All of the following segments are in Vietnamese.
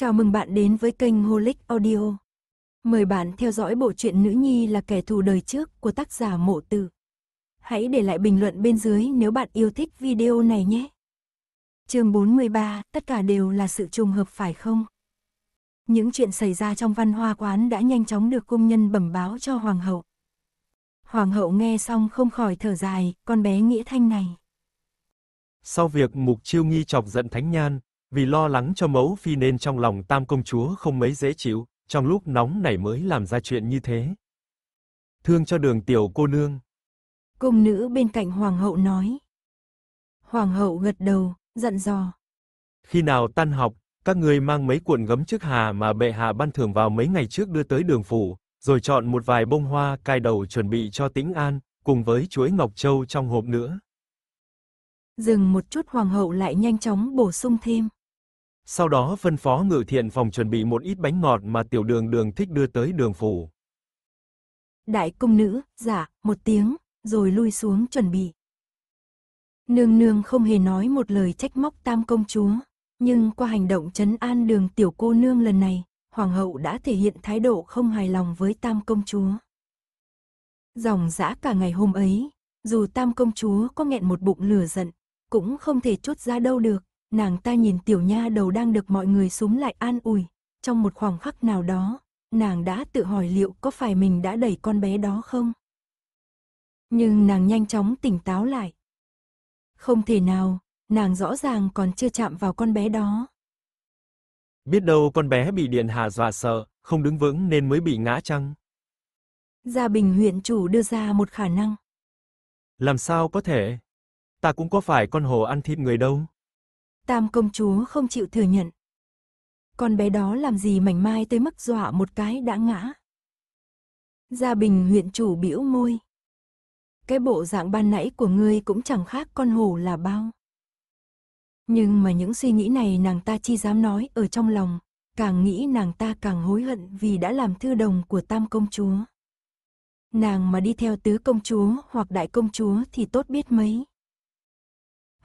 Chào mừng bạn đến với kênh Holic Audio. Mời bạn theo dõi bộ truyện Nữ Nhi là kẻ thù đời trước của tác giả Mộ Tử. Hãy để lại bình luận bên dưới nếu bạn yêu thích video này nhé. Chương 43, tất cả đều là sự trùng hợp phải không? Những chuyện xảy ra trong văn hoa quán đã nhanh chóng được cung nhân bẩm báo cho hoàng hậu. Hoàng hậu nghe xong không khỏi thở dài, con bé Nghĩa Thanh này. Sau việc Mục Chiêu Nghi chọc giận Thánh Nhan, vì lo lắng cho mẫu phi nên trong lòng tam công chúa không mấy dễ chịu, trong lúc nóng nảy mới làm ra chuyện như thế. Thương cho đường tiểu cô nương. Cung nữ bên cạnh hoàng hậu nói. Hoàng hậu gật đầu, giận dò. Khi nào tan học, các người mang mấy cuộn gấm trước hà mà bệ hạ ban thưởng vào mấy ngày trước đưa tới đường phủ, rồi chọn một vài bông hoa cài đầu chuẩn bị cho tĩnh an, cùng với chuối ngọc châu trong hộp nữa. Dừng một chút hoàng hậu lại nhanh chóng bổ sung thêm. Sau đó phân phó ngự thiện phòng chuẩn bị một ít bánh ngọt mà tiểu đường đường thích đưa tới đường phủ. Đại công nữ, giả, dạ, một tiếng, rồi lui xuống chuẩn bị. Nương nương không hề nói một lời trách móc tam công chúa, nhưng qua hành động chấn an đường tiểu cô nương lần này, hoàng hậu đã thể hiện thái độ không hài lòng với tam công chúa. Dòng dã cả ngày hôm ấy, dù tam công chúa có nghẹn một bụng lửa giận, cũng không thể chốt ra đâu được, Nàng ta nhìn tiểu nha đầu đang được mọi người súng lại an ủi. Trong một khoảng khắc nào đó, nàng đã tự hỏi liệu có phải mình đã đẩy con bé đó không? Nhưng nàng nhanh chóng tỉnh táo lại. Không thể nào, nàng rõ ràng còn chưa chạm vào con bé đó. Biết đâu con bé bị Điện Hà dọa sợ, không đứng vững nên mới bị ngã chăng? Gia Bình huyện chủ đưa ra một khả năng. Làm sao có thể? Ta cũng có phải con hồ ăn thịt người đâu. Tam công chúa không chịu thừa nhận. Con bé đó làm gì mảnh mai tới mức dọa một cái đã ngã. Gia Bình huyện chủ biểu môi. Cái bộ dạng ban nãy của ngươi cũng chẳng khác con hổ là bao. Nhưng mà những suy nghĩ này nàng ta chi dám nói ở trong lòng, càng nghĩ nàng ta càng hối hận vì đã làm thư đồng của tam công chúa. Nàng mà đi theo tứ công chúa hoặc đại công chúa thì tốt biết mấy.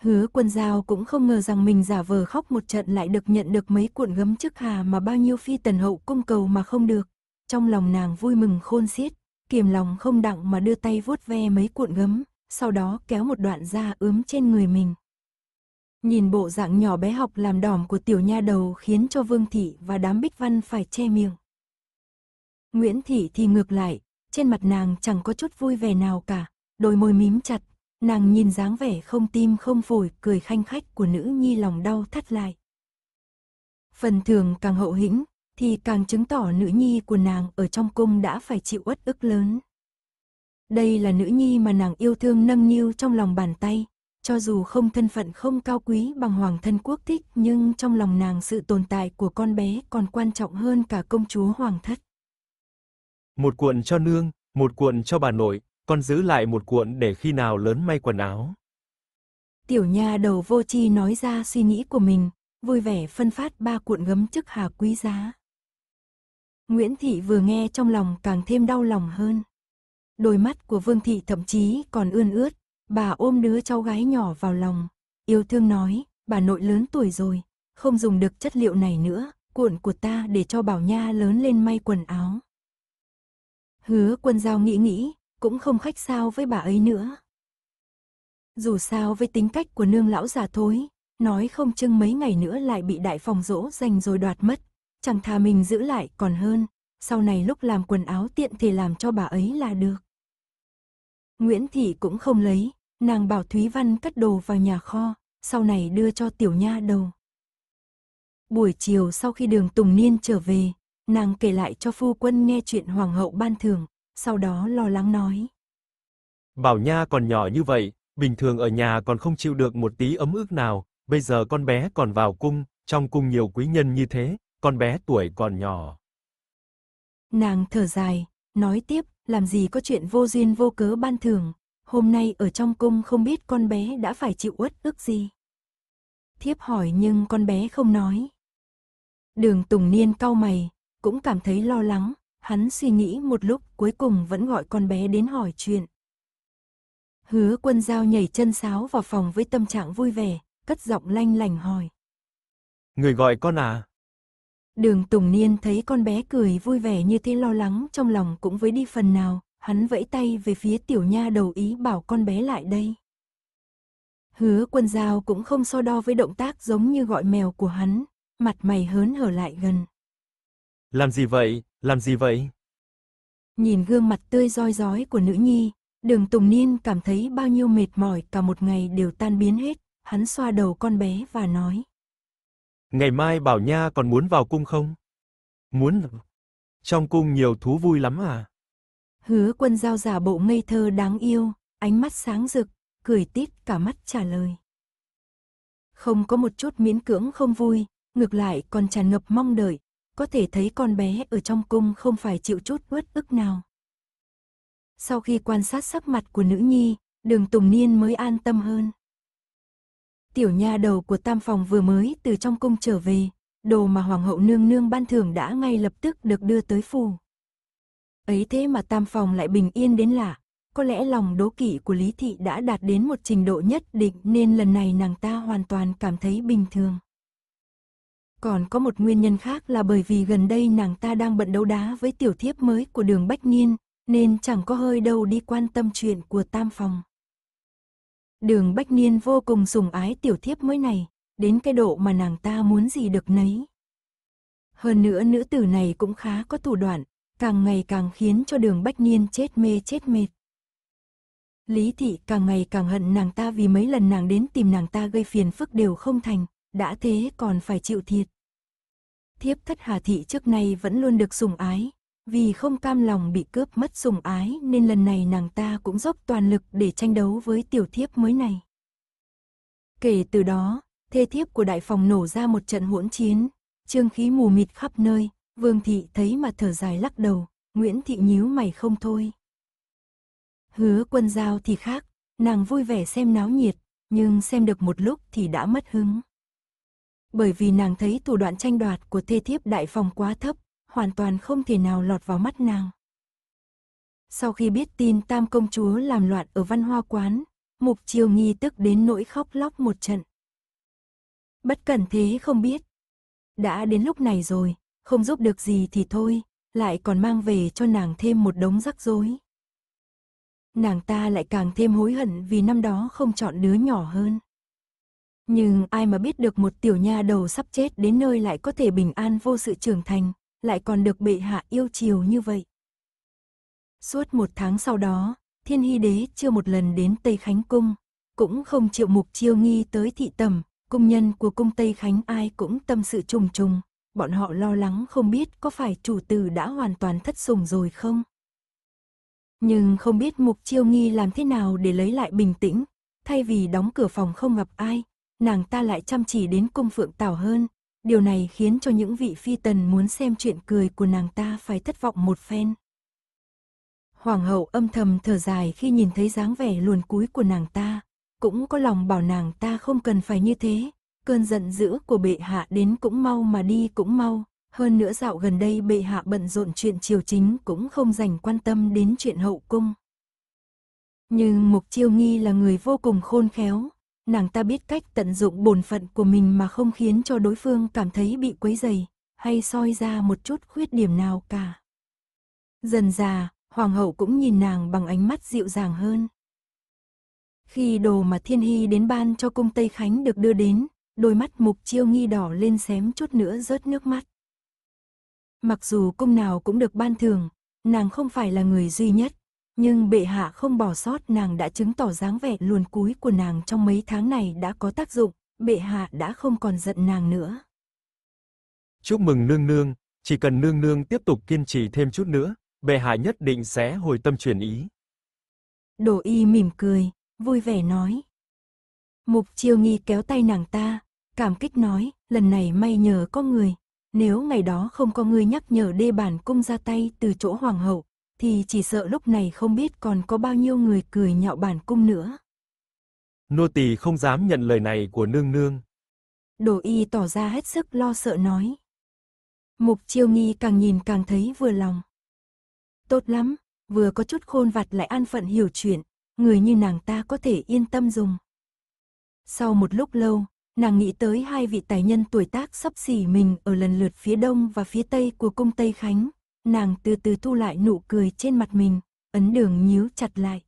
Hứa quân giao cũng không ngờ rằng mình giả vờ khóc một trận lại được nhận được mấy cuộn gấm chức hà mà bao nhiêu phi tần hậu cung cầu mà không được. Trong lòng nàng vui mừng khôn xiết, kiềm lòng không đặng mà đưa tay vuốt ve mấy cuộn gấm, sau đó kéo một đoạn da ướm trên người mình. Nhìn bộ dạng nhỏ bé học làm đỏm của tiểu nha đầu khiến cho Vương Thị và đám bích văn phải che miệng. Nguyễn Thị thì ngược lại, trên mặt nàng chẳng có chút vui vẻ nào cả, đôi môi mím chặt nàng nhìn dáng vẻ không tim không phổi, cười khanh khách của nữ nhi lòng đau thắt lại. Phần thường càng hậu hĩnh, thì càng chứng tỏ nữ nhi của nàng ở trong cung đã phải chịu uất ức lớn. Đây là nữ nhi mà nàng yêu thương nâng niu trong lòng bàn tay, cho dù không thân phận không cao quý bằng hoàng thân quốc thích nhưng trong lòng nàng sự tồn tại của con bé còn quan trọng hơn cả công chúa hoàng thất. Một cuộn cho nương, một cuộn cho bà nội, con giữ lại một cuộn để khi nào lớn may quần áo. Tiểu nha đầu vô chi nói ra suy nghĩ của mình, vui vẻ phân phát ba cuộn gấm chức hà quý giá. Nguyễn Thị vừa nghe trong lòng càng thêm đau lòng hơn. Đôi mắt của Vương Thị thậm chí còn ươn ướt, bà ôm đứa cháu gái nhỏ vào lòng, yêu thương nói, bà nội lớn tuổi rồi, không dùng được chất liệu này nữa, cuộn của ta để cho Bảo Nha lớn lên may quần áo. Hứa quân giao nghĩ nghĩ, cũng không khách sao với bà ấy nữa. Dù sao với tính cách của nương lão già thối, nói không chừng mấy ngày nữa lại bị đại phòng dỗ dành rồi đoạt mất, chẳng thà mình giữ lại còn hơn, sau này lúc làm quần áo tiện thì làm cho bà ấy là được. Nguyễn Thị cũng không lấy, nàng bảo Thúy Văn cất đồ vào nhà kho, sau này đưa cho tiểu nha đầu. Buổi chiều sau khi đường Tùng Niên trở về, nàng kể lại cho phu quân nghe chuyện hoàng hậu ban thường, sau đó lo lắng nói. Bảo Nha còn nhỏ như vậy, bình thường ở nhà còn không chịu được một tí ấm ức nào, bây giờ con bé còn vào cung, trong cung nhiều quý nhân như thế, con bé tuổi còn nhỏ. Nàng thở dài, nói tiếp, làm gì có chuyện vô duyên vô cớ ban thường hôm nay ở trong cung không biết con bé đã phải chịu uất ức gì. Thiếp hỏi nhưng con bé không nói. Đường Tùng Niên cau mày, cũng cảm thấy lo lắng, Hắn suy nghĩ một lúc cuối cùng vẫn gọi con bé đến hỏi chuyện. Hứa quân giao nhảy chân sáo vào phòng với tâm trạng vui vẻ, cất giọng lanh lành hỏi. Người gọi con à? Đường Tùng Niên thấy con bé cười vui vẻ như thế lo lắng trong lòng cũng với đi phần nào, hắn vẫy tay về phía tiểu nha đầu ý bảo con bé lại đây. Hứa quân giao cũng không so đo với động tác giống như gọi mèo của hắn, mặt mày hớn hở lại gần. Làm gì vậy, làm gì vậy? Nhìn gương mặt tươi roi rói của nữ nhi, đường Tùng Niên cảm thấy bao nhiêu mệt mỏi cả một ngày đều tan biến hết, hắn xoa đầu con bé và nói. Ngày mai Bảo Nha còn muốn vào cung không? Muốn. Trong cung nhiều thú vui lắm à? Hứa quân giao giả bộ ngây thơ đáng yêu, ánh mắt sáng rực, cười tít cả mắt trả lời. Không có một chút miễn cưỡng không vui, ngược lại còn tràn ngập mong đợi, có thể thấy con bé ở trong cung không phải chịu chút uất ức nào. Sau khi quan sát sắc mặt của nữ nhi, đường Tùng Niên mới an tâm hơn. Tiểu nha đầu của tam phòng vừa mới từ trong cung trở về, đồ mà hoàng hậu nương nương ban thưởng đã ngay lập tức được đưa tới phù. Ấy thế mà tam phòng lại bình yên đến lạ, có lẽ lòng đố kỵ của Lý Thị đã đạt đến một trình độ nhất định nên lần này nàng ta hoàn toàn cảm thấy bình thường. Còn có một nguyên nhân khác là bởi vì gần đây nàng ta đang bận đấu đá với tiểu thiếp mới của đường Bách Niên, nên chẳng có hơi đâu đi quan tâm chuyện của tam phòng. Đường Bách Niên vô cùng sủng ái tiểu thiếp mới này, đến cái độ mà nàng ta muốn gì được nấy. Hơn nữa nữ tử này cũng khá có thủ đoạn, càng ngày càng khiến cho đường Bách Niên chết mê chết mệt. Lý Thị càng ngày càng hận nàng ta vì mấy lần nàng đến tìm nàng ta gây phiền phức đều không thành, đã thế còn phải chịu thiệt thiếp thất Hà Thị trước nay vẫn luôn được sủng ái. Vì không cam lòng bị cướp mất sủng ái nên lần này nàng ta cũng dốc toàn lực để tranh đấu với tiểu thiếp mới này. Kể từ đó, thê thiếp của đại phòng nổ ra một trận hỗn chiến, trương khí mù mịt khắp nơi, vương thị thấy mà thở dài lắc đầu, Nguyễn thị nhíu mày không thôi. Hứa quân giao thì khác, nàng vui vẻ xem náo nhiệt, nhưng xem được một lúc thì đã mất hứng bởi vì nàng thấy thủ đoạn tranh đoạt của thê thiếp đại phòng quá thấp, hoàn toàn không thể nào lọt vào mắt nàng. Sau khi biết tin tam công chúa làm loạn ở văn hoa quán, mục chiêu nghi tức đến nỗi khóc lóc một trận. Bất cẩn thế không biết. Đã đến lúc này rồi, không giúp được gì thì thôi, lại còn mang về cho nàng thêm một đống rắc rối. Nàng ta lại càng thêm hối hận vì năm đó không chọn đứa nhỏ hơn. Nhưng ai mà biết được một tiểu nha đầu sắp chết đến nơi lại có thể bình an vô sự trưởng thành, lại còn được bệ hạ yêu chiều như vậy. Suốt một tháng sau đó, Thiên Hy Đế chưa một lần đến Tây Khánh Cung, cũng không chịu mục chiêu nghi tới thị tầm, cung nhân của cung Tây Khánh ai cũng tâm sự trùng trùng, bọn họ lo lắng không biết có phải chủ tử đã hoàn toàn thất sủng rồi không. Nhưng không biết mục chiêu nghi làm thế nào để lấy lại bình tĩnh, thay vì đóng cửa phòng không gặp ai, nàng ta lại chăm chỉ đến cung phượng tảo hơn. Điều này khiến cho những vị phi tần muốn xem chuyện cười của nàng ta phải thất vọng một phen. Hoàng hậu âm thầm thở dài khi nhìn thấy dáng vẻ luồn cúi của nàng ta, cũng có lòng bảo nàng ta không cần phải như thế, cơn giận dữ của bệ hạ đến cũng mau mà đi cũng mau, hơn nữa dạo gần đây bệ hạ bận rộn chuyện triều chính cũng không dành quan tâm đến chuyện hậu cung. Nhưng Mục Chiêu Nghi là người vô cùng khôn khéo, nàng ta biết cách tận dụng bổn phận của mình mà không khiến cho đối phương cảm thấy bị quấy dày, hay soi ra một chút khuyết điểm nào cả. Dần già, hoàng hậu cũng nhìn nàng bằng ánh mắt dịu dàng hơn. Khi đồ mà Thiên Hy đến ban cho cung Tây Khánh được đưa đến, đôi mắt mục chiêu nghi đỏ lên xém chút nữa rớt nước mắt. Mặc dù cung nào cũng được ban thường, nàng không phải là người duy nhất, nhưng bệ hạ không bỏ sót nàng đã chứng tỏ dáng vẻ luồn cúi của nàng trong mấy tháng này đã có tác dụng, bệ hạ đã không còn giận nàng nữa. Chúc mừng nương nương, chỉ cần nương nương tiếp tục kiên trì thêm chút nữa, bệ hạ nhất định sẽ hồi tâm chuyển ý. Đồ y mỉm cười, vui vẻ nói. Mục chiêu nghi kéo tay nàng ta, cảm kích nói, lần này may nhờ có người. Nếu ngày đó không có người nhắc nhở đê bản cung ra tay từ chỗ hoàng hậu, thì chỉ sợ lúc này không biết còn có bao nhiêu người cười nhạo bản cung nữa. Nô tỳ không dám nhận lời này của nương nương. Đồ y tỏ ra hết sức lo sợ nói. Mục chiêu nghi càng nhìn càng thấy vừa lòng. Tốt lắm, vừa có chút khôn vặt lại an phận hiểu chuyện, người như nàng ta có thể yên tâm dùng. Sau một lúc lâu, nàng nghĩ tới hai vị tài nhân tuổi tác sắp xỉ mình ở lần lượt phía đông và phía tây của cung Tây Khánh, nàng từ từ thu lại nụ cười trên mặt mình, ấn đường nhíu chặt lại.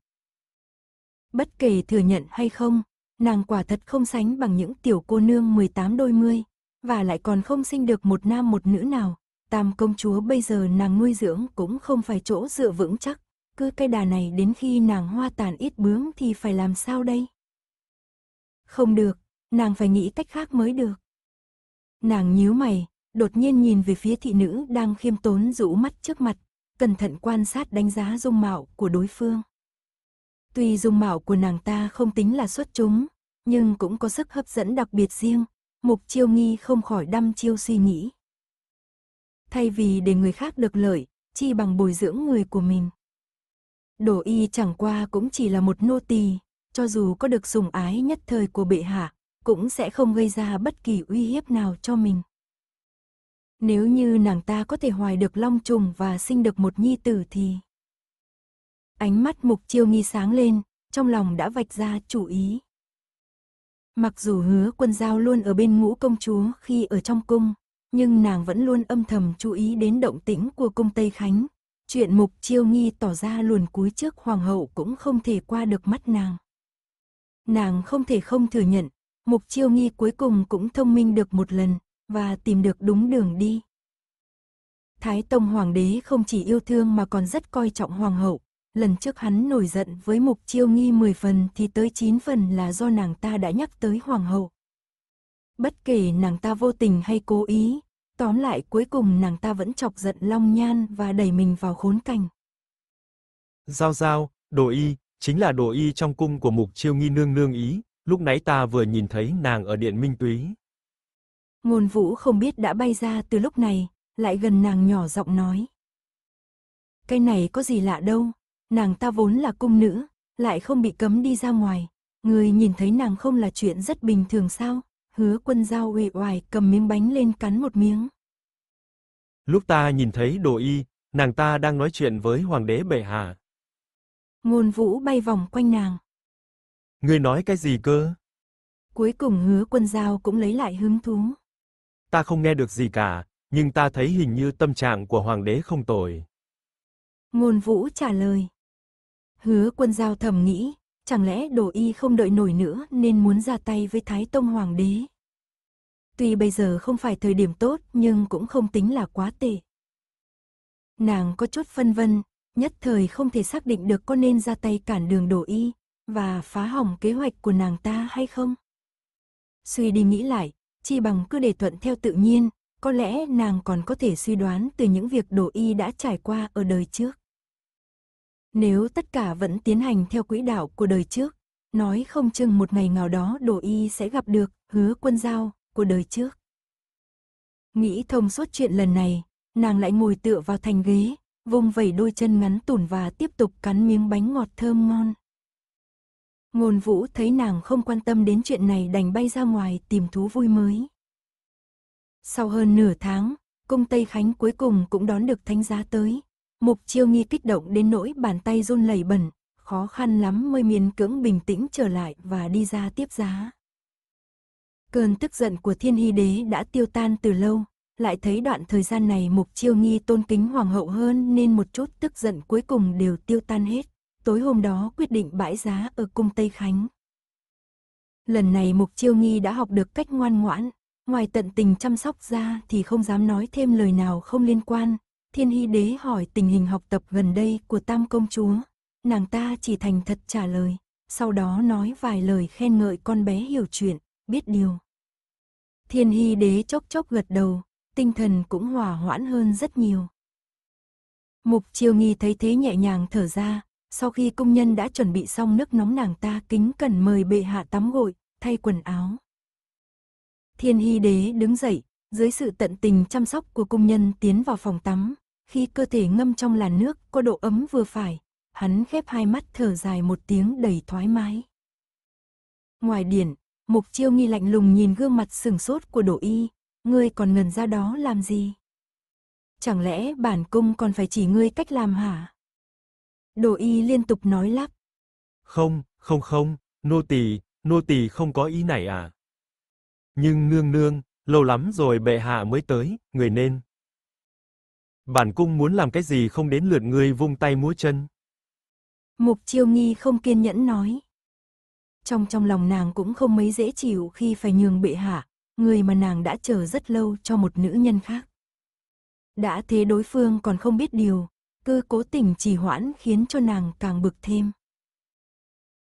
Bất kể thừa nhận hay không, nàng quả thật không sánh bằng những tiểu cô nương 18 đôi mươi, và lại còn không sinh được một nam một nữ nào. Tam công chúa bây giờ nàng nuôi dưỡng cũng không phải chỗ dựa vững chắc, cứ cây đà này đến khi nàng hoa tàn ít bướm thì phải làm sao đây? Không được, nàng phải nghĩ cách khác mới được. Nàng nhíu mày, đột nhiên nhìn về phía thị nữ đang khiêm tốn rũ mắt trước mặt, cẩn thận quan sát đánh giá dung mạo của đối phương. Tuy dung mạo của nàng ta không tính là xuất chúng, nhưng cũng có sức hấp dẫn đặc biệt riêng, Mục Chiêu Nghi không khỏi đăm chiêu suy nghĩ. Thay vì để người khác được lợi, chi bằng bồi dưỡng người của mình. Đồ y chẳng qua cũng chỉ là một nô tỳ, cho dù có được sủng ái nhất thời của bệ hạ, cũng sẽ không gây ra bất kỳ uy hiếp nào cho mình. Nếu như nàng ta có thể hoài được long trùng và sinh được một nhi tử thì... Ánh mắt mục chiêu nghi sáng lên, trong lòng đã vạch ra chủ ý. Mặc dù hứa quân giao luôn ở bên ngũ công chúa khi ở trong cung, nhưng nàng vẫn luôn âm thầm chú ý đến động tĩnh của cung Tây Khánh. Chuyện mục chiêu nghi tỏ ra luồn cúi trước hoàng hậu cũng không thể qua được mắt nàng. Nàng không thể không thừa nhận, mục chiêu nghi cuối cùng cũng thông minh được một lần, và tìm được đúng đường đi. Thái Tông Hoàng đế không chỉ yêu thương mà còn rất coi trọng Hoàng hậu. Lần trước hắn nổi giận với mục chiêu nghi 10 phần thì tới 9 phần là do nàng ta đã nhắc tới Hoàng hậu. Bất kể nàng ta vô tình hay cố ý, tóm lại cuối cùng nàng ta vẫn chọc giận Long Nhan và đẩy mình vào khốn cảnh. Giao giao, đồ y, chính là đồ y trong cung của mục chiêu nghi nương nương ý, lúc nãy ta vừa nhìn thấy nàng ở điện Minh Túy. Ngôn vũ không biết đã bay ra từ lúc này, lại gần nàng nhỏ giọng nói. Cái này có gì lạ đâu, nàng ta vốn là cung nữ, lại không bị cấm đi ra ngoài. Người nhìn thấy nàng không là chuyện rất bình thường sao, hứa quân giao uể oải cầm miếng bánh lên cắn một miếng. Lúc ta nhìn thấy đồ y, nàng ta đang nói chuyện với hoàng đế bệ hạ. Ngôn vũ bay vòng quanh nàng. Ngươi nói cái gì cơ? Cuối cùng hứa quân giao cũng lấy lại hứng thú ta không nghe được gì cả, nhưng ta thấy hình như tâm trạng của hoàng đế không tồi. Ngôn vũ trả lời. Hứa quân giao thầm nghĩ, chẳng lẽ đồ y không đợi nổi nữa nên muốn ra tay với Thái Tông Hoàng đế. Tuy bây giờ không phải thời điểm tốt nhưng cũng không tính là quá tệ. Nàng có chút phân vân, nhất thời không thể xác định được có nên ra tay cản đường đồ y và phá hỏng kế hoạch của nàng ta hay không. Suy đi nghĩ lại, chi bằng cứ để thuận theo tự nhiên, có lẽ nàng còn có thể suy đoán từ những việc đổ y đã trải qua ở đời trước. Nếu tất cả vẫn tiến hành theo quỹ đạo của đời trước, nói không chừng một ngày nào đó đổ y sẽ gặp được hứa quân giao của đời trước. Nghĩ thông suốt chuyện lần này, nàng lại ngồi tựa vào thành ghế, vùng vẩy đôi chân ngắn tủn và tiếp tục cắn miếng bánh ngọt thơm ngon. Ngôn vũ thấy nàng không quan tâm đến chuyện này đành bay ra ngoài tìm thú vui mới. Sau hơn nửa tháng, cung Tây Khánh cuối cùng cũng đón được thánh giá tới. Mục chiêu nghi kích động đến nỗi bàn tay run lẩy bẩn, khó khăn lắm mới miền cưỡng bình tĩnh trở lại và đi ra tiếp giá. Cơn tức giận của thiên hy đế đã tiêu tan từ lâu, lại thấy đoạn thời gian này mục chiêu nghi tôn kính hoàng hậu hơn nên một chút tức giận cuối cùng đều tiêu tan hết tối hôm đó quyết định bãi giá ở cung Tây Khánh. Lần này Mục Chiêu Nghi đã học được cách ngoan ngoãn, ngoài tận tình chăm sóc ra thì không dám nói thêm lời nào không liên quan. Thiên Hy Đế hỏi tình hình học tập gần đây của Tam Công Chúa, nàng ta chỉ thành thật trả lời, sau đó nói vài lời khen ngợi con bé hiểu chuyện, biết điều. Thiên Hy Đế chốc chốc gật đầu, tinh thần cũng hòa hoãn hơn rất nhiều. Mục Chiêu Nghi thấy thế nhẹ nhàng thở ra, sau khi công nhân đã chuẩn bị xong nước nóng nàng ta kính cần mời bệ hạ tắm gội, thay quần áo. Thiên hy đế đứng dậy, dưới sự tận tình chăm sóc của công nhân tiến vào phòng tắm, khi cơ thể ngâm trong làn nước có độ ấm vừa phải, hắn khép hai mắt thở dài một tiếng đầy thoải mái. Ngoài điện, Mục Chiêu Nghi lạnh lùng nhìn gương mặt sừng sốt của đổ Y, ngươi còn ngần ra đó làm gì? Chẳng lẽ bản cung còn phải chỉ ngươi cách làm hả? Đồ y liên tục nói lắp. Không, không không, nô tỳ, nô tỳ không có ý này à. Nhưng nương nương, lâu lắm rồi bệ hạ mới tới, người nên. Bản cung muốn làm cái gì không đến lượt ngươi vung tay múa chân. Mục Chiêu Nghi không kiên nhẫn nói. Trong trong lòng nàng cũng không mấy dễ chịu khi phải nhường bệ hạ, người mà nàng đã chờ rất lâu cho một nữ nhân khác. Đã thế đối phương còn không biết điều, cứ cố tình trì hoãn khiến cho nàng càng bực thêm.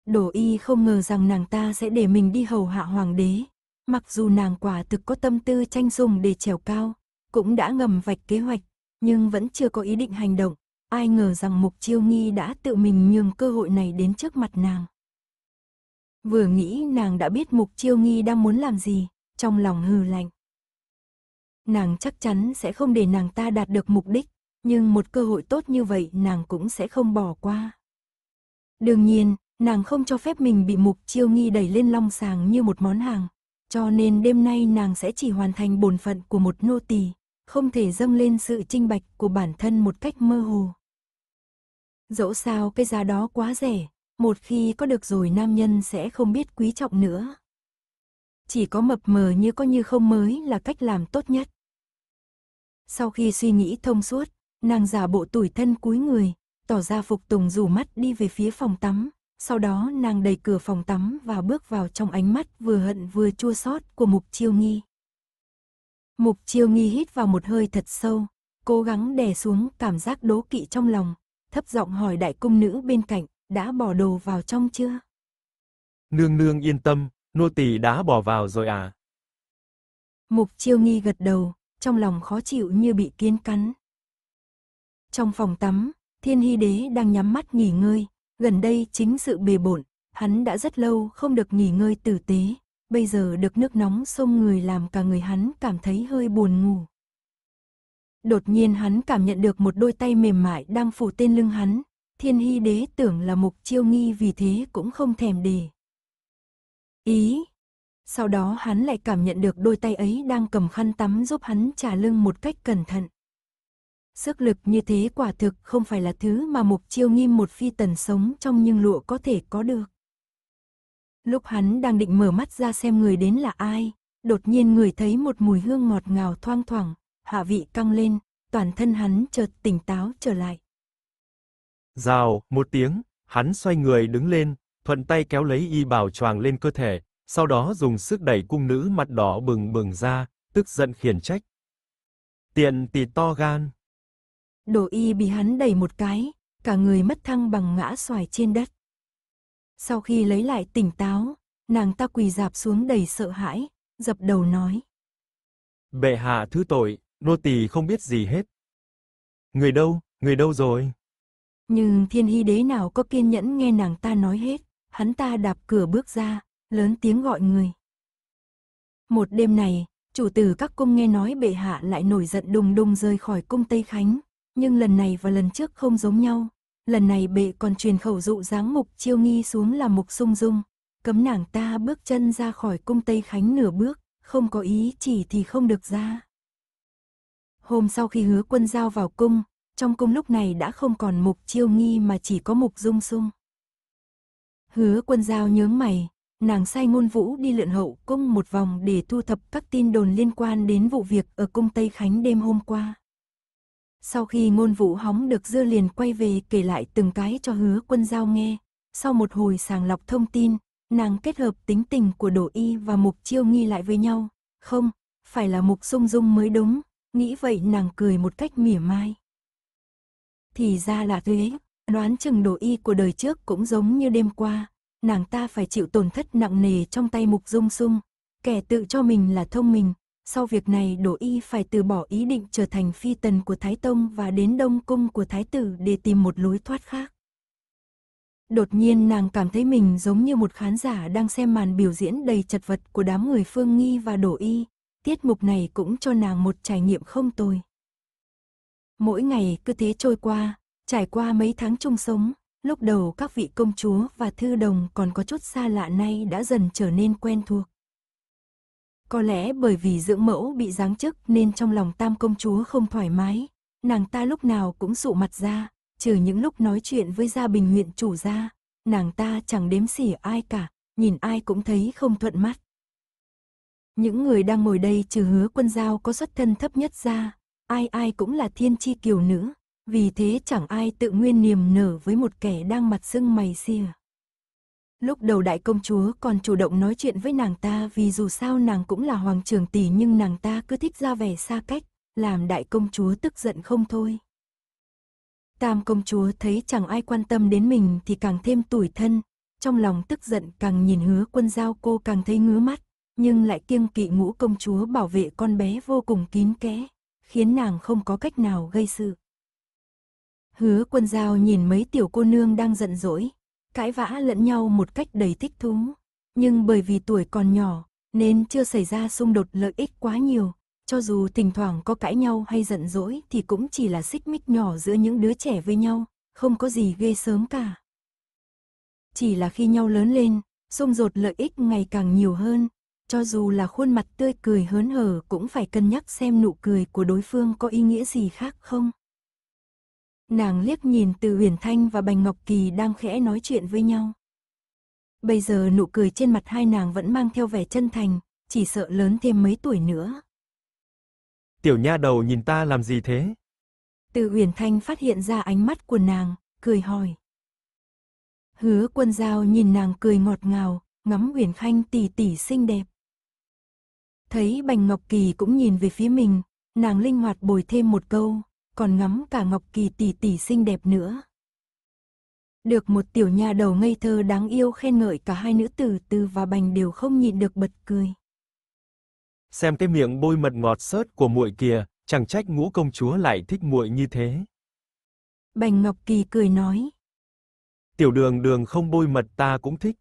Đổ y không ngờ rằng nàng ta sẽ để mình đi hầu hạ hoàng đế, mặc dù nàng quả thực có tâm tư tranh dùng để trèo cao, cũng đã ngầm vạch kế hoạch, nhưng vẫn chưa có ý định hành động, ai ngờ rằng mục chiêu nghi đã tự mình nhường cơ hội này đến trước mặt nàng. Vừa nghĩ nàng đã biết mục chiêu nghi đang muốn làm gì, trong lòng hừ lạnh. Nàng chắc chắn sẽ không để nàng ta đạt được mục đích, nhưng một cơ hội tốt như vậy nàng cũng sẽ không bỏ qua. Đương nhiên, nàng không cho phép mình bị mục chiêu nghi đẩy lên long sàng như một món hàng, cho nên đêm nay nàng sẽ chỉ hoàn thành bổn phận của một nô tỳ, không thể dâng lên sự trinh bạch của bản thân một cách mơ hồ. Dẫu sao cái giá đó quá rẻ, một khi có được rồi nam nhân sẽ không biết quý trọng nữa. Chỉ có mập mờ như có như không mới là cách làm tốt nhất. Sau khi suy nghĩ thông suốt, Nàng giả bộ tuổi thân cúi người, tỏ ra phục tùng rủ mắt đi về phía phòng tắm. Sau đó nàng đẩy cửa phòng tắm và bước vào trong ánh mắt vừa hận vừa chua xót của Mục Chiêu Nghi. Mục Chiêu Nghi hít vào một hơi thật sâu, cố gắng đè xuống cảm giác đố kỵ trong lòng, thấp giọng hỏi đại cung nữ bên cạnh, đã bỏ đồ vào trong chưa? Nương nương yên tâm, nô tỳ đã bỏ vào rồi à? Mục Chiêu Nghi gật đầu, trong lòng khó chịu như bị kiến cắn. Trong phòng tắm, Thiên Hy Đế đang nhắm mắt nghỉ ngơi, gần đây chính sự bề bộn, hắn đã rất lâu không được nghỉ ngơi tử tế, bây giờ được nước nóng xông người làm cả người hắn cảm thấy hơi buồn ngủ. Đột nhiên hắn cảm nhận được một đôi tay mềm mại đang phủ tên lưng hắn, Thiên Hy Đế tưởng là Mục Chiêu Nghi vì thế cũng không thèm đề. Ý, sau đó hắn lại cảm nhận được đôi tay ấy đang cầm khăn tắm giúp hắn trả lưng một cách cẩn thận sức lực như thế quả thực không phải là thứ mà mục chiêu nghiêm một phi tần sống trong nhưng lụa có thể có được. Lúc hắn đang định mở mắt ra xem người đến là ai, đột nhiên người thấy một mùi hương ngọt ngào thoang thoảng, hạ vị căng lên, toàn thân hắn chợt tỉnh táo trở lại. Rào, một tiếng, hắn xoay người đứng lên, thuận tay kéo lấy y bào choàng lên cơ thể, sau đó dùng sức đẩy cung nữ mặt đỏ bừng bừng ra, tức giận khiển trách. Tiện tì to gan. Đồ y bị hắn đẩy một cái, cả người mất thăng bằng ngã xoài trên đất. Sau khi lấy lại tỉnh táo, nàng ta quỳ dạp xuống đầy sợ hãi, dập đầu nói. Bệ hạ thứ tội, nô tỳ không biết gì hết. Người đâu, người đâu rồi? Nhưng thiên hy đế nào có kiên nhẫn nghe nàng ta nói hết, hắn ta đạp cửa bước ra, lớn tiếng gọi người. Một đêm này, chủ tử các cung nghe nói bệ hạ lại nổi giận đùng đùng rơi khỏi cung Tây Khánh, nhưng lần này và lần trước không giống nhau. Lần này bệ còn truyền khẩu dụ giáng mục chiêu nghi xuống là mục sung dung, cấm nàng ta bước chân ra khỏi cung Tây Khánh nửa bước, không có ý chỉ thì không được ra. Hôm sau khi hứa quân giao vào cung, trong cung lúc này đã không còn mục chiêu nghi mà chỉ có mục dung sung. Hứa quân giao nhớ mày, nàng sai ngôn vũ đi lượn hậu cung một vòng để thu thập các tin đồn liên quan đến vụ việc ở cung Tây Khánh đêm hôm qua. Sau khi ngôn vũ hóng được dưa liền quay về kể lại từng cái cho hứa quân giao nghe. Sau một hồi sàng lọc thông tin, nàng kết hợp tính tình của đổ Y và Mục Chiêu Nghi lại với nhau. Không, phải là Mục Dung Dung mới đúng, nghĩ vậy nàng cười một cách mỉa mai. Thì ra là thế, đoán chừng đổ Y của đời trước cũng giống như đêm qua, nàng ta phải chịu tổn thất nặng nề trong tay Mục Dung Dung. Kẻ tự cho mình là thông minh, sau việc này Đỗ Y phải từ bỏ ý định trở thành phi tần của Thái Tông và đến Đông Cung của Thái Tử để tìm một lối thoát khác. Đột nhiên nàng cảm thấy mình giống như một khán giả đang xem màn biểu diễn đầy chật vật của đám người Phương Nghi và Đỗ Y. Tiết mục này cũng cho nàng một trải nghiệm không tồi. Mỗi ngày cứ thế trôi qua, trải qua mấy tháng chung sống, lúc đầu các vị công chúa và thư đồng còn có chút xa lạ nay đã dần trở nên quen thuộc. Có lẽ bởi vì dưỡng mẫu bị giáng chức nên trong lòng tam công chúa không thoải mái, nàng ta lúc nào cũng sụ mặt ra, trừ những lúc nói chuyện với gia bình huyện chủ gia, nàng ta chẳng đếm xỉa ai cả, nhìn ai cũng thấy không thuận mắt. Những người đang ngồi đây trừ hứa quân giao có xuất thân thấp nhất ra, ai ai cũng là thiên chi kiều nữ, vì thế chẳng ai tự nguyên niềm nở với một kẻ đang mặt sưng mày xìa. Lúc đầu đại công chúa còn chủ động nói chuyện với nàng ta vì dù sao nàng cũng là hoàng trưởng tỷ nhưng nàng ta cứ thích ra vẻ xa cách, làm đại công chúa tức giận không thôi. Tam công chúa thấy chẳng ai quan tâm đến mình thì càng thêm tủi thân, trong lòng tức giận càng nhìn hứa quân giao cô càng thấy ngứa mắt, nhưng lại kiêng kỵ ngũ công chúa bảo vệ con bé vô cùng kín kẽ, khiến nàng không có cách nào gây sự. Hứa quân giao nhìn mấy tiểu cô nương đang giận dỗi, cãi vã lẫn nhau một cách đầy thích thú. Nhưng bởi vì tuổi còn nhỏ, nên chưa xảy ra xung đột lợi ích quá nhiều, cho dù thỉnh thoảng có cãi nhau hay giận dỗi thì cũng chỉ là xích mích nhỏ giữa những đứa trẻ với nhau, không có gì ghê sớm cả. Chỉ là khi nhau lớn lên, xung đột lợi ích ngày càng nhiều hơn, cho dù là khuôn mặt tươi cười hớn hở cũng phải cân nhắc xem nụ cười của đối phương có ý nghĩa gì khác không. Nàng liếc nhìn từ huyền thanh và bành ngọc kỳ đang khẽ nói chuyện với nhau. Bây giờ nụ cười trên mặt hai nàng vẫn mang theo vẻ chân thành, chỉ sợ lớn thêm mấy tuổi nữa. Tiểu nha đầu nhìn ta làm gì thế? Từ huyền thanh phát hiện ra ánh mắt của nàng, cười hỏi. Hứa quân giao nhìn nàng cười ngọt ngào, ngắm huyền khanh tỉ tỉ xinh đẹp. Thấy bành ngọc kỳ cũng nhìn về phía mình, nàng linh hoạt bồi thêm một câu, còn ngắm cả Ngọc Kỳ tỷ tỷ xinh đẹp nữa. Được một tiểu nha đầu ngây thơ đáng yêu khen ngợi cả hai nữ tử Tư và Bành đều không nhịn được bật cười. Xem cái miệng bôi mật ngọt sớt của muội kìa, chẳng trách ngũ công chúa lại thích muội như thế. Bành Ngọc Kỳ cười nói. Tiểu đường đường không bôi mật ta cũng thích.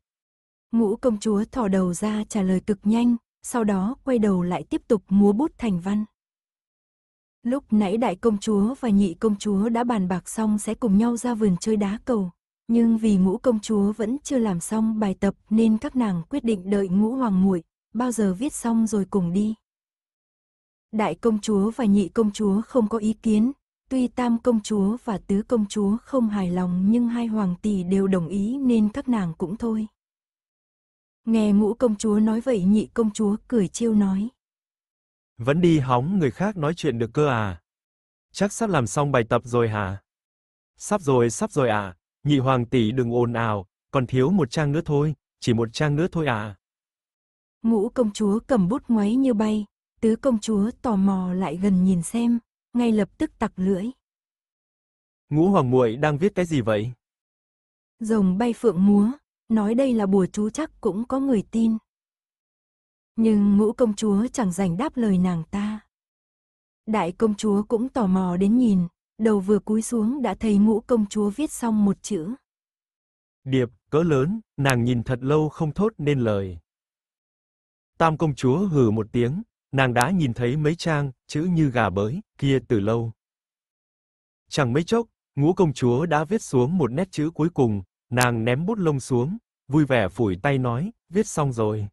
Ngũ công chúa thỏ đầu ra trả lời cực nhanh, sau đó quay đầu lại tiếp tục múa bút thành văn. Lúc nãy đại công chúa và nhị công chúa đã bàn bạc xong sẽ cùng nhau ra vườn chơi đá cầu. Nhưng vì ngũ công chúa vẫn chưa làm xong bài tập nên các nàng quyết định đợi ngũ hoàng muội bao giờ viết xong rồi cùng đi. Đại công chúa và nhị công chúa không có ý kiến, tuy tam công chúa và tứ công chúa không hài lòng nhưng hai hoàng tỷ đều đồng ý nên các nàng cũng thôi. Nghe ngũ công chúa nói vậy nhị công chúa cười trêu nói. Vẫn đi hóng người khác nói chuyện được cơ à? Chắc sắp làm xong bài tập rồi hả? Sắp rồi, sắp rồi à? Nhị hoàng tỷ đừng ồn ào, còn thiếu một trang nữa thôi, chỉ một trang nữa thôi à? Ngũ công chúa cầm bút ngoáy như bay, tứ công chúa tò mò lại gần nhìn xem, ngay lập tức tặc lưỡi. Ngũ hoàng muội đang viết cái gì vậy? Rồng bay phượng múa, nói đây là bùa chú chắc cũng có người tin. Nhưng ngũ công chúa chẳng dành đáp lời nàng ta. Đại công chúa cũng tò mò đến nhìn, đầu vừa cúi xuống đã thấy ngũ công chúa viết xong một chữ. Điệp, cỡ lớn, nàng nhìn thật lâu không thốt nên lời. Tam công chúa hừ một tiếng, nàng đã nhìn thấy mấy trang, chữ như gà bới, kia từ lâu. Chẳng mấy chốc, ngũ công chúa đã viết xuống một nét chữ cuối cùng, nàng ném bút lông xuống, vui vẻ phủi tay nói, viết xong rồi.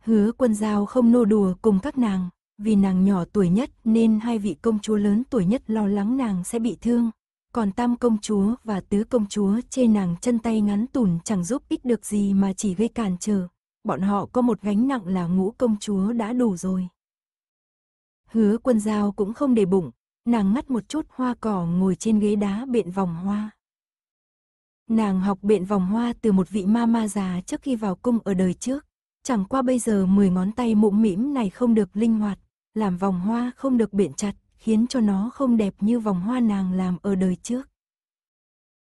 Hứa quân giao không nô đùa cùng các nàng, vì nàng nhỏ tuổi nhất nên hai vị công chúa lớn tuổi nhất lo lắng nàng sẽ bị thương. Còn tam công chúa và tứ công chúa chê nàng chân tay ngắn tùn chẳng giúp ích được gì mà chỉ gây cản trở. Bọn họ có một gánh nặng là ngũ công chúa đã đủ rồi. Hứa quân giao cũng không để bụng, nàng ngắt một chút hoa cỏ ngồi trên ghế đá bện vòng hoa. Nàng học bện vòng hoa từ một vị ma ma già trước khi vào cung ở đời trước. Chẳng qua bây giờ 10 ngón tay mụm mĩm này không được linh hoạt, làm vòng hoa không được biển chặt, khiến cho nó không đẹp như vòng hoa nàng làm ở đời trước.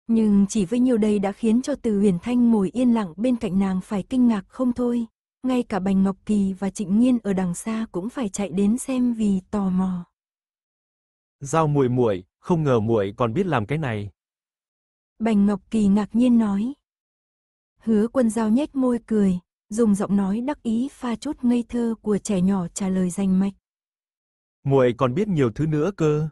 Nhưng chỉ với nhiều đây đã khiến cho Từ Huyền Thanh ngồi yên lặng bên cạnh nàng phải kinh ngạc không thôi, ngay cả Bành Ngọc Kỳ và Trịnh Nhiên ở đằng xa cũng phải chạy đến xem vì tò mò. Giao muội muội, không ngờ muội còn biết làm cái này. Bành Ngọc Kỳ ngạc nhiên nói. Hứa Quân Giao nhếch môi cười, dùng giọng nói đắc ý pha chút ngây thơ của trẻ nhỏ trả lời danh mạch. Muội còn biết nhiều thứ nữa cơ.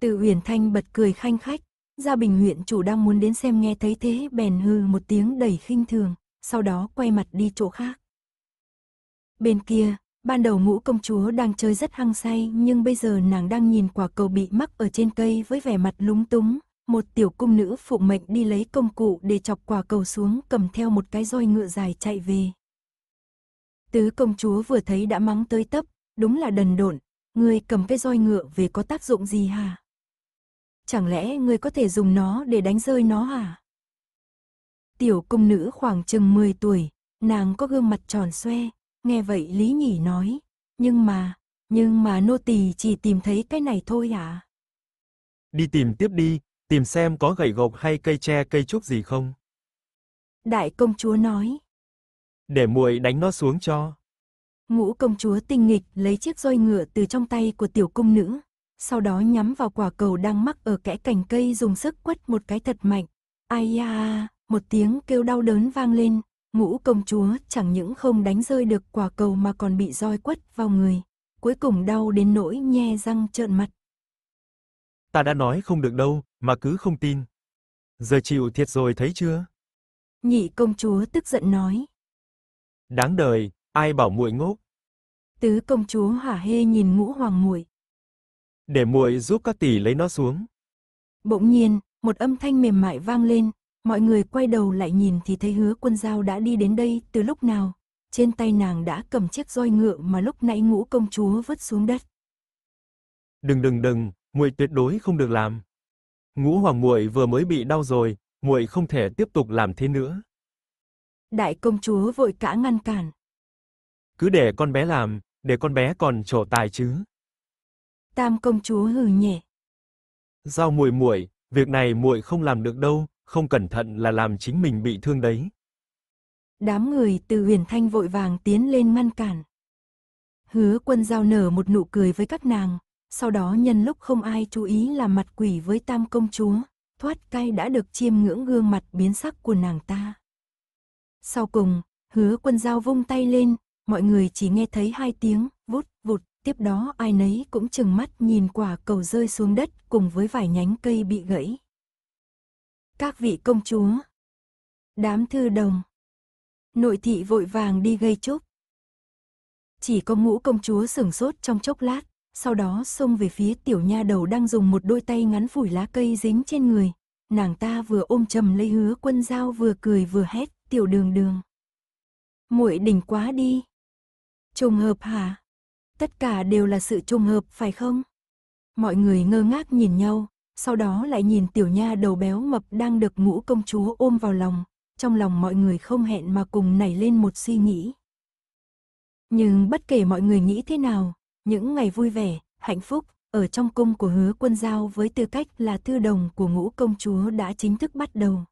Từ uyển Thanh bật cười khanh khách, Gia Bình huyện chủ đang muốn đến xem nghe thấy thế bèn hư một tiếng đầy khinh thường, sau đó quay mặt đi chỗ khác. Bên kia, ban đầu ngũ công chúa đang chơi rất hăng say nhưng bây giờ nàng đang nhìn quả cầu bị mắc ở trên cây với vẻ mặt lúng túng, một tiểu cung nữ phụ mệnh đi lấy công cụ để chọc quả cầu xuống cầm theo một cái roi ngựa dài chạy về. Tứ công chúa vừa thấy đã mắng tới tấp, đúng là đần độn, ngươi cầm cái roi ngựa về có tác dụng gì hả? Chẳng lẽ ngươi có thể dùng nó để đánh rơi nó hả? Tiểu cung nữ khoảng chừng 10 tuổi, nàng có gương mặt tròn xoe, nghe vậy Lý Nhỉ nói, nhưng mà, nhưng mà nô tỳ chỉ tìm thấy cái này thôi hả? À? Đi tìm tiếp đi, tìm xem có gậy gộc hay cây tre cây trúc gì không. Đại công chúa nói. Để muội đánh nó xuống cho. Ngũ công chúa tinh nghịch lấy chiếc roi ngựa từ trong tay của tiểu cung nữ, sau đó nhắm vào quả cầu đang mắc ở kẽ cành cây dùng sức quất một cái thật mạnh. Ai da, một tiếng kêu đau đớn vang lên, ngũ công chúa chẳng những không đánh rơi được quả cầu mà còn bị roi quất vào người, cuối cùng đau đến nỗi nhe răng trợn mặt. Ta đã nói không được đâu, mà cứ không tin. Giờ chịu thiệt rồi thấy chưa? Nhị công chúa tức giận nói. Đáng đời, ai bảo muội ngốc? Tứ công chúa hả hê nhìn Ngũ Hoàng muội. Để muội giúp các tỷ lấy nó xuống. Bỗng nhiên, một âm thanh mềm mại vang lên, mọi người quay đầu lại nhìn thì thấy Hứa Quân Dao đã đi đến đây từ lúc nào. Trên tay nàng đã cầm chiếc roi ngựa mà lúc nãy Ngũ công chúa vứt xuống đất. Đừng đừng đừng, muội tuyệt đối không được làm. Ngũ hoàng muội vừa mới bị đau rồi, muội không thể tiếp tục làm thế nữa. Đại công chúa vội cả ngăn cản. Cứ để con bé làm, để con bé còn trổ tài chứ. Tam công chúa hừ nhẹ. Giao muội muội, việc này muội không làm được đâu, không cẩn thận là làm chính mình bị thương đấy. Đám người từ huyền thanh vội vàng tiến lên ngăn cản. Hứa quân giao nở một nụ cười với các nàng, sau đó nhân lúc không ai chú ý là mặt quỷ với tam công chúa, thoát cay đã được chiêm ngưỡng gương mặt biến sắc của nàng ta. Sau cùng, hứa quân dao vung tay lên, mọi người chỉ nghe thấy hai tiếng, vút, vụt, tiếp đó ai nấy cũng chừng mắt nhìn quả cầu rơi xuống đất cùng với vài nhánh cây bị gãy. Các vị công chúa, đám thư đồng, nội thị vội vàng đi gây chúc. Chỉ có ngũ công chúa sửng sốt trong chốc lát, sau đó xông về phía tiểu nha đầu đang dùng một đôi tay ngắn phủi lá cây dính trên người. Nàng ta vừa ôm trầm lấy hứa quân dao vừa cười vừa hét, tiểu đường đường. muội đỉnh quá đi. Trùng hợp hả? Tất cả đều là sự trùng hợp phải không? Mọi người ngơ ngác nhìn nhau, sau đó lại nhìn tiểu nha đầu béo mập đang được ngũ công chúa ôm vào lòng, trong lòng mọi người không hẹn mà cùng nảy lên một suy nghĩ. Nhưng bất kể mọi người nghĩ thế nào, những ngày vui vẻ, hạnh phúc, ở trong cung của hứa quân giao với tư cách là thư đồng của ngũ công chúa đã chính thức bắt đầu.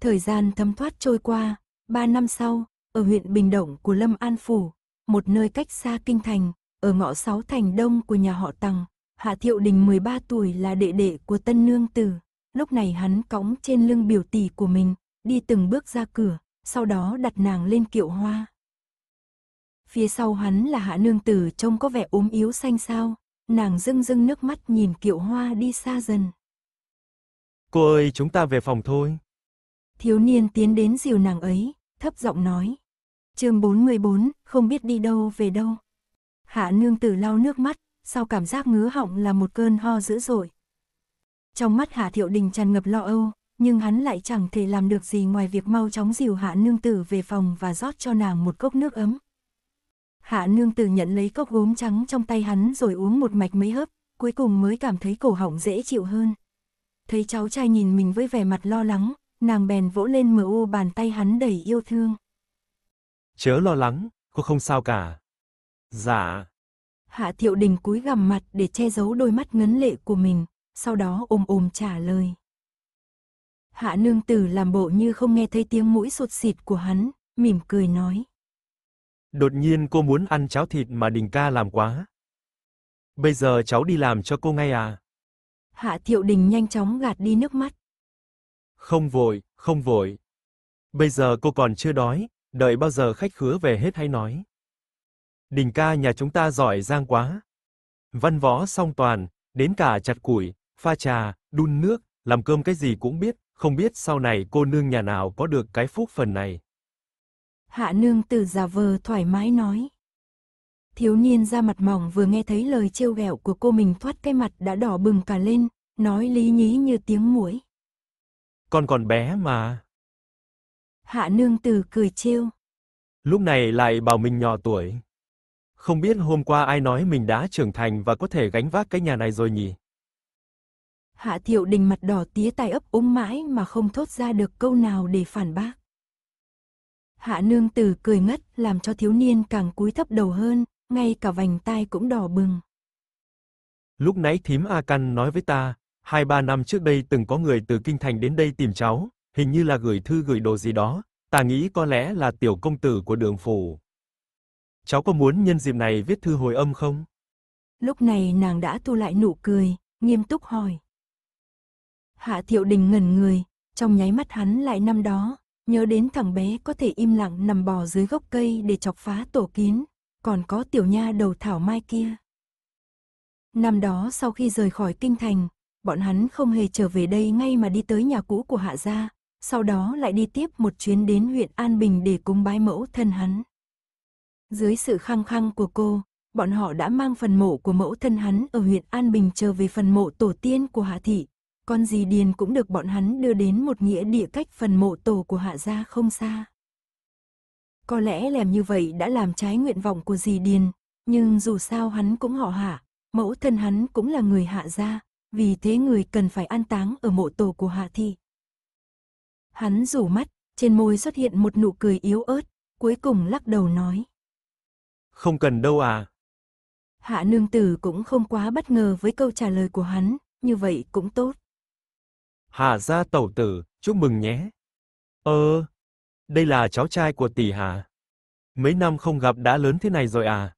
Thời gian thấm thoát trôi qua, ba năm sau, ở huyện Bình Động của Lâm An Phủ, một nơi cách xa kinh thành, ở ngõ sáu thành đông của nhà họ Tằng, Hạ Thiệu Đình 13 tuổi là đệ đệ của tân nương tử. Lúc này hắn cõng trên lưng biểu tỷ của mình, đi từng bước ra cửa, sau đó đặt nàng lên kiệu hoa phía sau hắn là hạ nương tử trông có vẻ ốm yếu xanh xao, nàng rưng rưng nước mắt nhìn kiệu hoa đi xa dần. Cô ơi, chúng ta về phòng thôi. Thiếu niên tiến đến dìu nàng ấy, thấp giọng nói. chương 44, không biết đi đâu về đâu. Hạ nương tử lau nước mắt, sau cảm giác ngứa họng là một cơn ho dữ dội. Trong mắt Hạ Thiệu Đình tràn ngập lo âu, nhưng hắn lại chẳng thể làm được gì ngoài việc mau chóng dìu Hạ nương tử về phòng và rót cho nàng một cốc nước ấm. Hạ nương tử nhận lấy cốc gốm trắng trong tay hắn rồi uống một mạch mấy hớp, cuối cùng mới cảm thấy cổ họng dễ chịu hơn. Thấy cháu trai nhìn mình với vẻ mặt lo lắng, nàng bèn vỗ lên mờ u bàn tay hắn đầy yêu thương. Chớ lo lắng, cô không sao cả. Dạ. Hạ thiệu đình cúi gằm mặt để che giấu đôi mắt ngấn lệ của mình, sau đó ôm ôm trả lời. Hạ nương tử làm bộ như không nghe thấy tiếng mũi sụt xịt của hắn, mỉm cười nói. Đột nhiên cô muốn ăn cháo thịt mà Đình ca làm quá. Bây giờ cháu đi làm cho cô ngay à? Hạ Thiệu Đình nhanh chóng gạt đi nước mắt. Không vội, không vội. Bây giờ cô còn chưa đói, đợi bao giờ khách khứa về hết hay nói. Đình ca nhà chúng ta giỏi giang quá. Văn võ song toàn, đến cả chặt củi, pha trà, đun nước, làm cơm cái gì cũng biết, không biết sau này cô nương nhà nào có được cái phúc phần này. Hạ nương tử giả vờ thoải mái nói. Thiếu niên ra mặt mỏng vừa nghe thấy lời trêu ghẹo của cô mình thoát cái mặt đã đỏ bừng cả lên, nói lý nhí như tiếng muỗi. Con còn bé mà. Hạ nương tử cười trêu. Lúc này lại bảo mình nhỏ tuổi. Không biết hôm qua ai nói mình đã trưởng thành và có thể gánh vác cái nhà này rồi nhỉ? Hạ thiệu đình mặt đỏ tía tài ấp úng mãi mà không thốt ra được câu nào để phản bác. Hạ nương tử cười ngất làm cho thiếu niên càng cúi thấp đầu hơn, ngay cả vành tai cũng đỏ bừng. Lúc nãy thím A Căn nói với ta, hai ba năm trước đây từng có người từ kinh thành đến đây tìm cháu, hình như là gửi thư gửi đồ gì đó, ta nghĩ có lẽ là tiểu công tử của đường phủ. Cháu có muốn nhân dịp này viết thư hồi âm không? Lúc này nàng đã thu lại nụ cười, nghiêm túc hỏi. Hạ Thiệu Đình ngẩn người, trong nháy mắt hắn lại năm đó, Nhớ đến thằng bé có thể im lặng nằm bò dưới gốc cây để chọc phá tổ kiến, còn có tiểu nha đầu thảo mai kia. Năm đó sau khi rời khỏi kinh thành, bọn hắn không hề trở về đây ngay mà đi tới nhà cũ của hạ gia, sau đó lại đi tiếp một chuyến đến huyện An Bình để cúng bái mẫu thân hắn. Dưới sự khăng khăng của cô, bọn họ đã mang phần mộ của mẫu thân hắn ở huyện An Bình trở về phần mộ tổ tiên của Hạ Thị, con gì điền cũng được bọn hắn đưa đến một nghĩa địa cách phần mộ tổ của hạ gia không xa. Có lẽ làm như vậy đã làm trái nguyện vọng của dì điền, nhưng dù sao hắn cũng họ hạ, mẫu thân hắn cũng là người hạ gia, vì thế người cần phải an táng ở mộ tổ của hạ thị. Hắn rủ mắt, trên môi xuất hiện một nụ cười yếu ớt, cuối cùng lắc đầu nói. Không cần đâu à. Hạ nương tử cũng không quá bất ngờ với câu trả lời của hắn, như vậy cũng tốt. Hà gia tẩu tử, chúc mừng nhé. Ờ, đây là cháu trai của tỷ Hà. Mấy năm không gặp đã lớn thế này rồi à?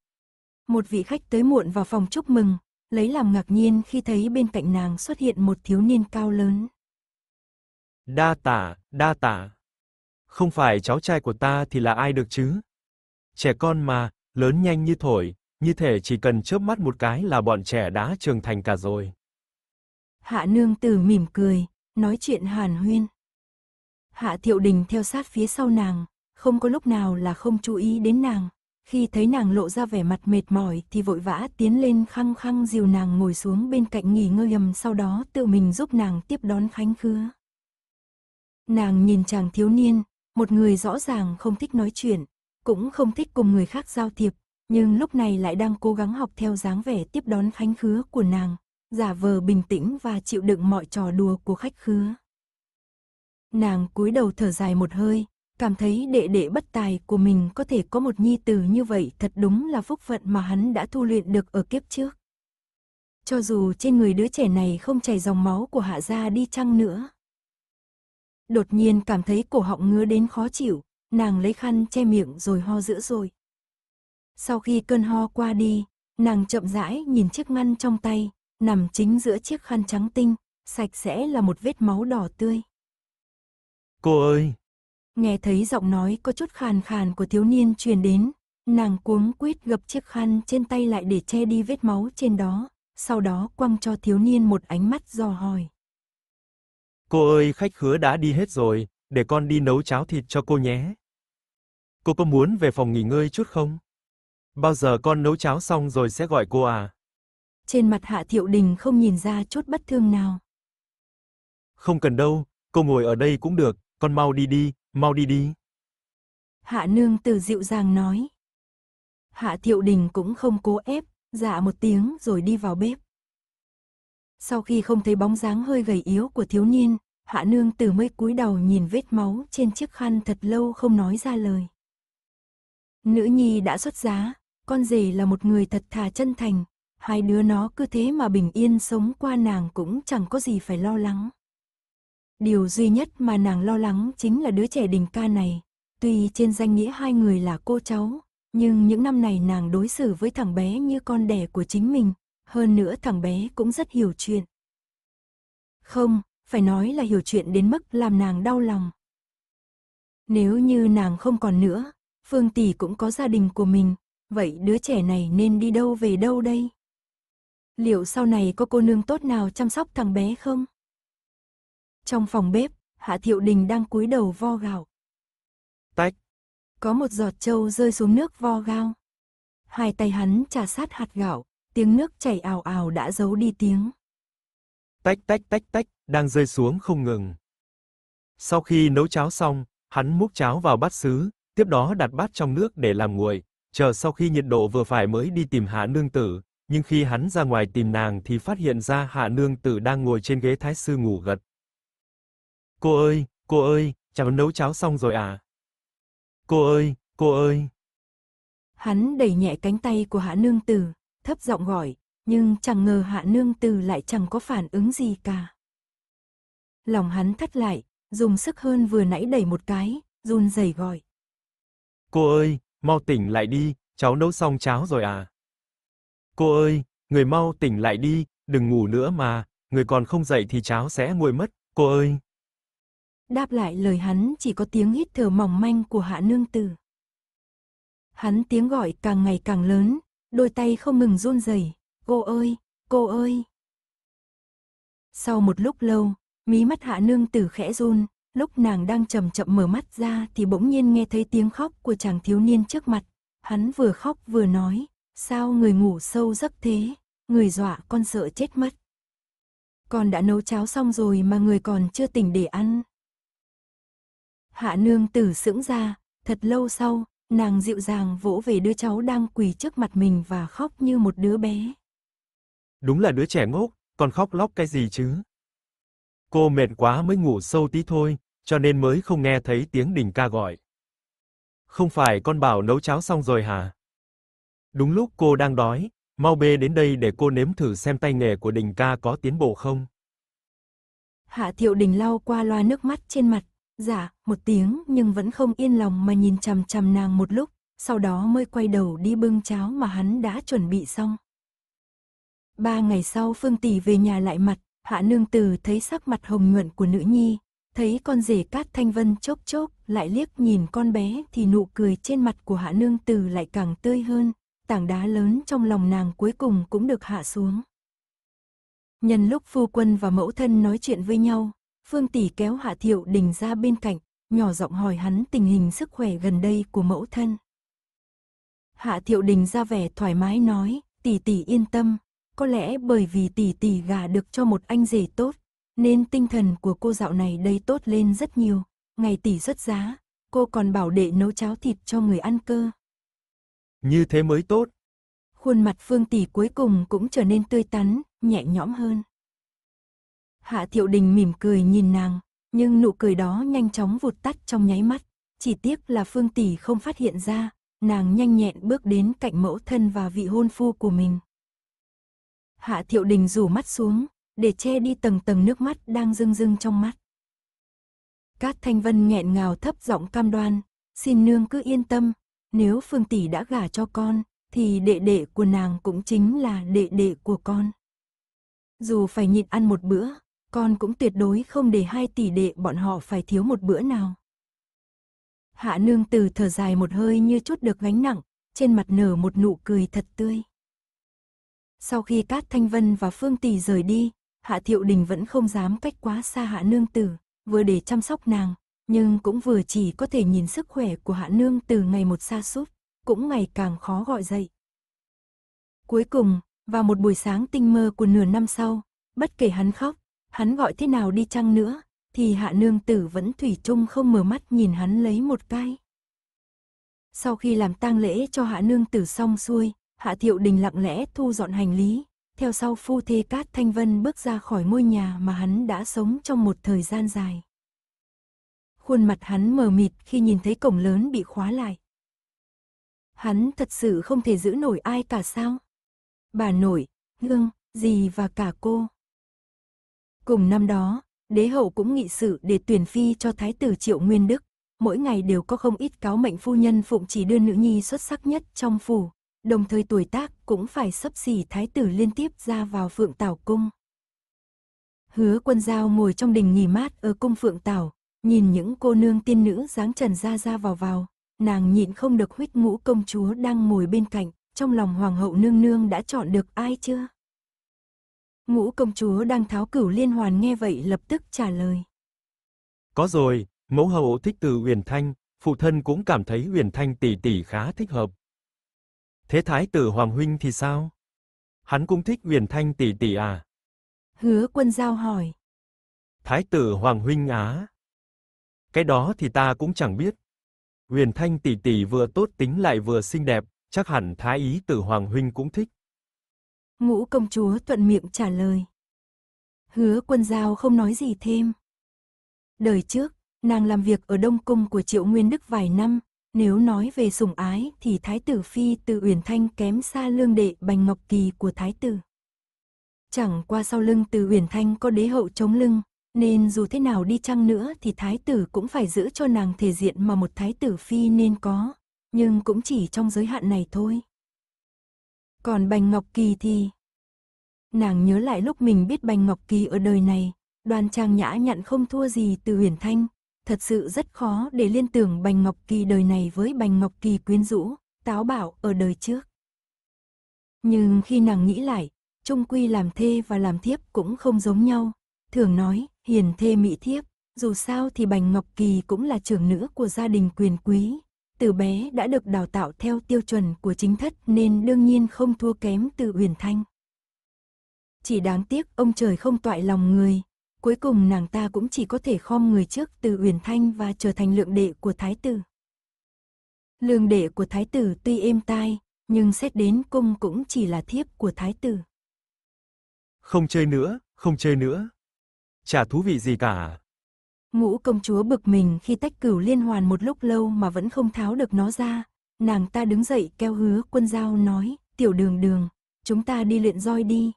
Một vị khách tới muộn vào phòng chúc mừng, lấy làm ngạc nhiên khi thấy bên cạnh nàng xuất hiện một thiếu niên cao lớn. Đa tả, đa tả. Không phải cháu trai của ta thì là ai được chứ? Trẻ con mà, lớn nhanh như thổi, như thể chỉ cần chớp mắt một cái là bọn trẻ đã trưởng thành cả rồi. Hạ nương tử mỉm cười, nói chuyện hàn huyên. Hạ Thiệu Đình theo sát phía sau nàng, không có lúc nào là không chú ý đến nàng. Khi thấy nàng lộ ra vẻ mặt mệt mỏi thì vội vã tiến lên khăng khăng dìu nàng ngồi xuống bên cạnh nghỉ ngơi ầm sau đó tự mình giúp nàng tiếp đón khánh khứa. Nàng nhìn chàng thiếu niên, một người rõ ràng không thích nói chuyện, cũng không thích cùng người khác giao thiệp, nhưng lúc này lại đang cố gắng học theo dáng vẻ tiếp đón khánh khứa của nàng, giả vờ bình tĩnh và chịu đựng mọi trò đùa của khách khứa. Nàng cúi đầu thở dài một hơi, cảm thấy đệ đệ bất tài của mình có thể có một nhi tử như vậy thật đúng là phúc phận mà hắn đã thu luyện được ở kiếp trước. Cho dù trên người đứa trẻ này không chảy dòng máu của hạ gia đi chăng nữa. Đột nhiên cảm thấy cổ họng ngứa đến khó chịu, nàng lấy khăn che miệng rồi ho dữ rồi. Sau khi cơn ho qua đi, nàng chậm rãi nhìn chiếc ngăn trong tay, nằm chính giữa chiếc khăn trắng tinh, sạch sẽ là một vết máu đỏ tươi. Cô ơi! Nghe thấy giọng nói có chút khàn khàn của thiếu niên truyền đến, nàng cuống quýt gập chiếc khăn trên tay lại để che đi vết máu trên đó, sau đó quăng cho thiếu niên một ánh mắt dò hỏi. Cô ơi, khách khứa đã đi hết rồi, để con đi nấu cháo thịt cho cô nhé. Cô có muốn về phòng nghỉ ngơi chút không? Bao giờ con nấu cháo xong rồi sẽ gọi cô à? trên mặt Hạ Thiệu Đình không nhìn ra chút bất thương nào. Không cần đâu, cô ngồi ở đây cũng được, con mau đi đi, mau đi đi. Hạ Nương từ dịu dàng nói. Hạ Thiệu Đình cũng không cố ép, dạ một tiếng rồi đi vào bếp. Sau khi không thấy bóng dáng hơi gầy yếu của thiếu niên, Hạ Nương từ mới cúi đầu nhìn vết máu trên chiếc khăn thật lâu không nói ra lời. Nữ nhi đã xuất giá, con rể là một người thật thà chân thành, hai đứa nó cứ thế mà bình yên sống qua nàng cũng chẳng có gì phải lo lắng. Điều duy nhất mà nàng lo lắng chính là đứa trẻ đình ca này. Tuy trên danh nghĩa hai người là cô cháu, nhưng những năm này nàng đối xử với thằng bé như con đẻ của chính mình, hơn nữa thằng bé cũng rất hiểu chuyện. Không, phải nói là hiểu chuyện đến mức làm nàng đau lòng. Nếu như nàng không còn nữa, Phương Tỷ cũng có gia đình của mình, vậy đứa trẻ này nên đi đâu về đâu đây? liệu sau này có cô nương tốt nào chăm sóc thằng bé không? Trong phòng bếp, Hạ Thiệu Đình đang cúi đầu vo gạo. Tách. Có một giọt trâu rơi xuống nước vo gạo. Hai tay hắn trà sát hạt gạo, tiếng nước chảy ào ào đã giấu đi tiếng. Tách tách tách tách, đang rơi xuống không ngừng. Sau khi nấu cháo xong, hắn múc cháo vào bát sứ, tiếp đó đặt bát trong nước để làm nguội, chờ sau khi nhiệt độ vừa phải mới đi tìm Hạ Nương Tử, nhưng khi hắn ra ngoài tìm nàng thì phát hiện ra Hạ Nương Tử đang ngồi trên ghế thái sư ngủ gật. Cô ơi, cô ơi, cháu nấu cháo xong rồi à? Cô ơi, cô ơi. Hắn đẩy nhẹ cánh tay của Hạ Nương Tử, thấp giọng gọi, nhưng chẳng ngờ Hạ Nương Tử lại chẳng có phản ứng gì cả. Lòng hắn thắt lại, dùng sức hơn vừa nãy đẩy một cái, run rẩy gọi. Cô ơi, mau tỉnh lại đi, cháu nấu xong cháo rồi à? Cô ơi, người mau tỉnh lại đi, đừng ngủ nữa mà, người còn không dậy thì cháu sẽ nguội mất, cô ơi. Đáp lại lời hắn chỉ có tiếng hít thở mỏng manh của hạ nương tử. Hắn tiếng gọi càng ngày càng lớn, đôi tay không ngừng run rẩy. cô ơi, cô ơi. Sau một lúc lâu, mí mắt hạ nương tử khẽ run, lúc nàng đang chậm chậm mở mắt ra thì bỗng nhiên nghe thấy tiếng khóc của chàng thiếu niên trước mặt. Hắn vừa khóc vừa nói, Sao người ngủ sâu giấc thế, người dọa con sợ chết mất. Con đã nấu cháo xong rồi mà người còn chưa tỉnh để ăn. Hạ nương tử sững ra, thật lâu sau, nàng dịu dàng vỗ về đứa cháu đang quỳ trước mặt mình và khóc như một đứa bé. Đúng là đứa trẻ ngốc, còn khóc lóc cái gì chứ? Cô mệt quá mới ngủ sâu tí thôi, cho nên mới không nghe thấy tiếng đình ca gọi. Không phải con bảo nấu cháo xong rồi hả? Đúng lúc cô đang đói, mau bê đến đây để cô nếm thử xem tay nghề của Đình ca có tiến bộ không. Hạ Thiệu Đình lau qua loa nước mắt trên mặt, giả dạ, một tiếng nhưng vẫn không yên lòng mà nhìn chằm chằm nàng một lúc, sau đó mới quay đầu đi bưng cháo mà hắn đã chuẩn bị xong. Ba ngày sau Phương Tỷ về nhà lại mặt, Hạ Nương Từ thấy sắc mặt hồng nhuận của nữ nhi, thấy con rể Cát Thanh Vân chốc chốc lại liếc nhìn con bé thì nụ cười trên mặt của Hạ Nương Từ lại càng tươi hơn, tảng đá lớn trong lòng nàng cuối cùng cũng được hạ xuống. Nhân lúc phu quân và mẫu thân nói chuyện với nhau, Phương Tỷ kéo Hạ Thiệu Đình ra bên cạnh, nhỏ giọng hỏi hắn tình hình sức khỏe gần đây của mẫu thân. Hạ Thiệu Đình ra vẻ thoải mái nói, tỷ tỷ yên tâm, có lẽ bởi vì tỷ tỷ gả được cho một anh rể tốt, nên tinh thần của cô dạo này đây tốt lên rất nhiều. Ngày tỷ xuất giá, cô còn bảo đệ nấu cháo thịt cho người ăn cơ. Như thế mới tốt. Khuôn mặt Phương Tỷ cuối cùng cũng trở nên tươi tắn, nhẹ nhõm hơn. Hạ Thiệu Đình mỉm cười nhìn nàng, nhưng nụ cười đó nhanh chóng vụt tắt trong nháy mắt. Chỉ tiếc là Phương Tỷ không phát hiện ra, nàng nhanh nhẹn bước đến cạnh mẫu thân và vị hôn phu của mình. Hạ Thiệu Đình rủ mắt xuống, để che đi tầng tầng nước mắt đang rưng rưng trong mắt. Cát Thanh Vân nghẹn ngào thấp giọng cam đoan, xin nương cứ yên tâm, nếu Phương Tỷ đã gả cho con, thì đệ đệ của nàng cũng chính là đệ đệ của con. Dù phải nhịn ăn một bữa, con cũng tuyệt đối không để hai tỷ đệ bọn họ phải thiếu một bữa nào. Hạ nương từ thở dài một hơi như chút được gánh nặng, trên mặt nở một nụ cười thật tươi. Sau khi Cát Thanh Vân và Phương Tỷ rời đi, Hạ Thiệu Đình vẫn không dám cách quá xa Hạ Nương Tử, vừa để chăm sóc nàng, nhưng cũng vừa chỉ có thể nhìn sức khỏe của Hạ Nương từ ngày một xa sút cũng ngày càng khó gọi dậy. Cuối cùng, vào một buổi sáng tinh mơ của nửa năm sau, bất kể hắn khóc, hắn gọi thế nào đi chăng nữa, thì Hạ Nương Tử vẫn thủy chung không mở mắt nhìn hắn lấy một cái. Sau khi làm tang lễ cho Hạ Nương Tử xong xuôi, Hạ Thiệu Đình lặng lẽ thu dọn hành lý, theo sau phu thê Cát Thanh Vân bước ra khỏi ngôi nhà mà hắn đã sống trong một thời gian dài khuôn mặt hắn mờ mịt khi nhìn thấy cổng lớn bị khóa lại. Hắn thật sự không thể giữ nổi ai cả sao? Bà nội, ngương, dì và cả cô. Cùng năm đó, đế hậu cũng nghị sự để tuyển phi cho thái tử Triệu Nguyên Đức. Mỗi ngày đều có không ít cáo mệnh phu nhân phụng chỉ đưa nữ nhi xuất sắc nhất trong phủ, đồng thời tuổi tác cũng phải sấp xỉ thái tử liên tiếp ra vào phượng tảo cung. Hứa quân giao ngồi trong đình nghỉ mát ở cung phượng tảo, Nhìn những cô nương tiên nữ dáng trần ra ra vào vào, nàng nhịn không được huyết ngũ công chúa đang ngồi bên cạnh, trong lòng hoàng hậu nương nương đã chọn được ai chưa? Ngũ công chúa đang tháo cửu liên hoàn nghe vậy lập tức trả lời. Có rồi, mẫu hậu thích từ Huyền Thanh, phụ thân cũng cảm thấy Huyền Thanh tỷ tỷ khá thích hợp. Thế thái tử Hoàng huynh thì sao? Hắn cũng thích Huyền Thanh tỷ tỷ à? Hứa Quân giao hỏi. Thái tử Hoàng huynh á? Cái đó thì ta cũng chẳng biết. Huyền Thanh tỷ tỷ vừa tốt tính lại vừa xinh đẹp, chắc hẳn thái ý tử hoàng huynh cũng thích. Ngũ công chúa thuận miệng trả lời. Hứa quân giao không nói gì thêm. Đời trước, nàng làm việc ở Đông Cung của Triệu Nguyên Đức vài năm, nếu nói về sủng ái thì Thái tử Phi từ Uyển Thanh kém xa lương đệ Bành Ngọc Kỳ của Thái tử. Chẳng qua sau lưng từ Uyển Thanh có đế hậu chống lưng, nên dù thế nào đi chăng nữa thì thái tử cũng phải giữ cho nàng thể diện mà một thái tử phi nên có, nhưng cũng chỉ trong giới hạn này thôi. Còn Bành Ngọc Kỳ thì... Nàng nhớ lại lúc mình biết Bành Ngọc Kỳ ở đời này, đoàn trang nhã nhặn không thua gì từ huyền thanh, thật sự rất khó để liên tưởng Bành Ngọc Kỳ đời này với Bành Ngọc Kỳ quyến rũ, táo bảo ở đời trước. Nhưng khi nàng nghĩ lại, trung quy làm thê và làm thiếp cũng không giống nhau, thường nói, hiền thê mỹ thiếp, dù sao thì Bành Ngọc Kỳ cũng là trưởng nữ của gia đình quyền quý. Từ bé đã được đào tạo theo tiêu chuẩn của chính thất nên đương nhiên không thua kém từ Uyển Thanh. Chỉ đáng tiếc ông trời không toại lòng người, cuối cùng nàng ta cũng chỉ có thể khom người trước từ Uyển Thanh và trở thành lượng đệ của thái tử. Lương đệ của thái tử tuy êm tai, nhưng xét đến cung cũng chỉ là thiếp của thái tử. Không chơi nữa, không chơi nữa chả thú vị gì cả. Ngũ công chúa bực mình khi tách cửu liên hoàn một lúc lâu mà vẫn không tháo được nó ra. Nàng ta đứng dậy kêu hứa quân giao nói, tiểu đường đường, chúng ta đi luyện roi đi.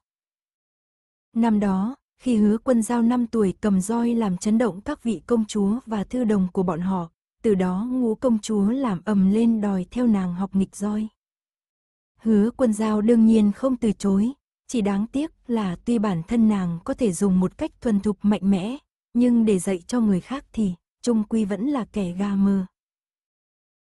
Năm đó, khi hứa quân giao 5 tuổi cầm roi làm chấn động các vị công chúa và thư đồng của bọn họ, từ đó ngũ công chúa làm ầm lên đòi theo nàng học nghịch roi. Hứa quân giao đương nhiên không từ chối, chỉ đáng tiếc là tuy bản thân nàng có thể dùng một cách thuần thục mạnh mẽ, nhưng để dạy cho người khác thì, trung quy vẫn là kẻ ga mơ.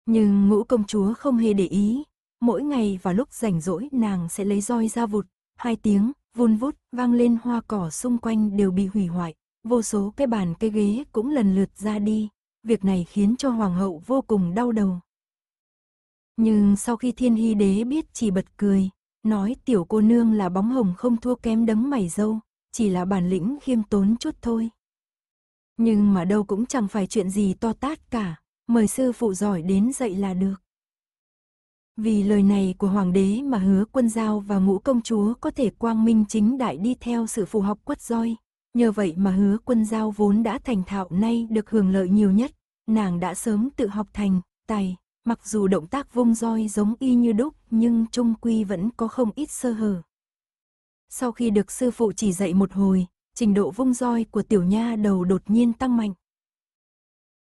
Nhưng ngũ công chúa không hề để ý, mỗi ngày vào lúc rảnh rỗi nàng sẽ lấy roi ra vụt, hai tiếng, vun vút, vang lên hoa cỏ xung quanh đều bị hủy hoại, vô số cái bàn cái ghế cũng lần lượt ra đi, việc này khiến cho hoàng hậu vô cùng đau đầu. Nhưng sau khi thiên hy đế biết chỉ bật cười, Nói tiểu cô nương là bóng hồng không thua kém đấng mày dâu, chỉ là bản lĩnh khiêm tốn chút thôi. Nhưng mà đâu cũng chẳng phải chuyện gì to tát cả, mời sư phụ giỏi đến dạy là được. Vì lời này của hoàng đế mà hứa quân giao và ngũ công chúa có thể quang minh chính đại đi theo sự phù học quất roi. Nhờ vậy mà hứa quân giao vốn đã thành thạo nay được hưởng lợi nhiều nhất, nàng đã sớm tự học thành, tài, Mặc dù động tác vung roi giống y như đúc, nhưng trung quy vẫn có không ít sơ hở. Sau khi được sư phụ chỉ dạy một hồi, trình độ vung roi của tiểu nha đầu đột nhiên tăng mạnh.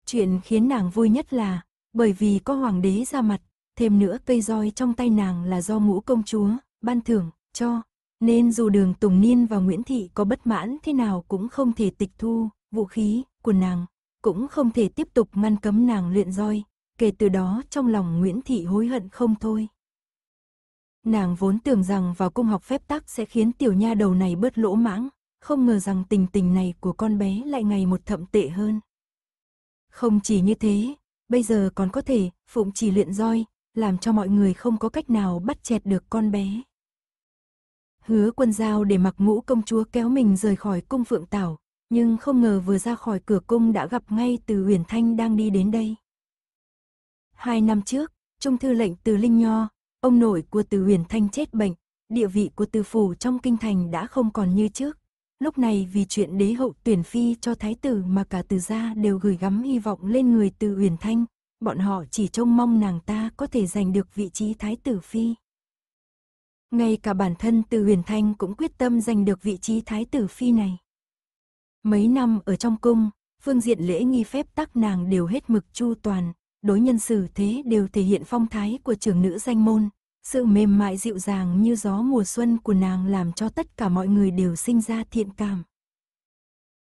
Chuyện khiến nàng vui nhất là, bởi vì có hoàng đế ra mặt, thêm nữa cây roi trong tay nàng là do ngũ công chúa, ban thưởng, cho. Nên dù đường Tùng Niên và Nguyễn Thị có bất mãn thế nào cũng không thể tịch thu, vũ khí của nàng, cũng không thể tiếp tục ngăn cấm nàng luyện roi, kể từ đó trong lòng Nguyễn Thị hối hận không thôi. Nàng vốn tưởng rằng vào cung học phép tắc sẽ khiến tiểu nha đầu này bớt lỗ mãng, không ngờ rằng tình tình này của con bé lại ngày một thậm tệ hơn. Không chỉ như thế, bây giờ còn có thể phụng chỉ luyện roi, làm cho mọi người không có cách nào bắt chẹt được con bé. Hứa quân giao để mặc ngũ công chúa kéo mình rời khỏi cung phượng tảo, nhưng không ngờ vừa ra khỏi cửa cung đã gặp ngay từ huyền thanh đang đi đến đây. Hai năm trước, Trung Thư lệnh từ Linh Nho, ông nội của Từ Huyền Thanh chết bệnh, địa vị của Từ Phủ trong kinh thành đã không còn như trước. Lúc này vì chuyện đế hậu tuyển phi cho thái tử mà cả từ gia đều gửi gắm hy vọng lên người Từ Huyền Thanh, bọn họ chỉ trông mong nàng ta có thể giành được vị trí thái tử phi. Ngay cả bản thân Từ Huyền Thanh cũng quyết tâm giành được vị trí thái tử phi này. Mấy năm ở trong cung, phương diện lễ nghi phép tắc nàng đều hết mực chu toàn, đối nhân xử thế đều thể hiện phong thái của trưởng nữ danh môn. Sự mềm mại dịu dàng như gió mùa xuân của nàng làm cho tất cả mọi người đều sinh ra thiện cảm.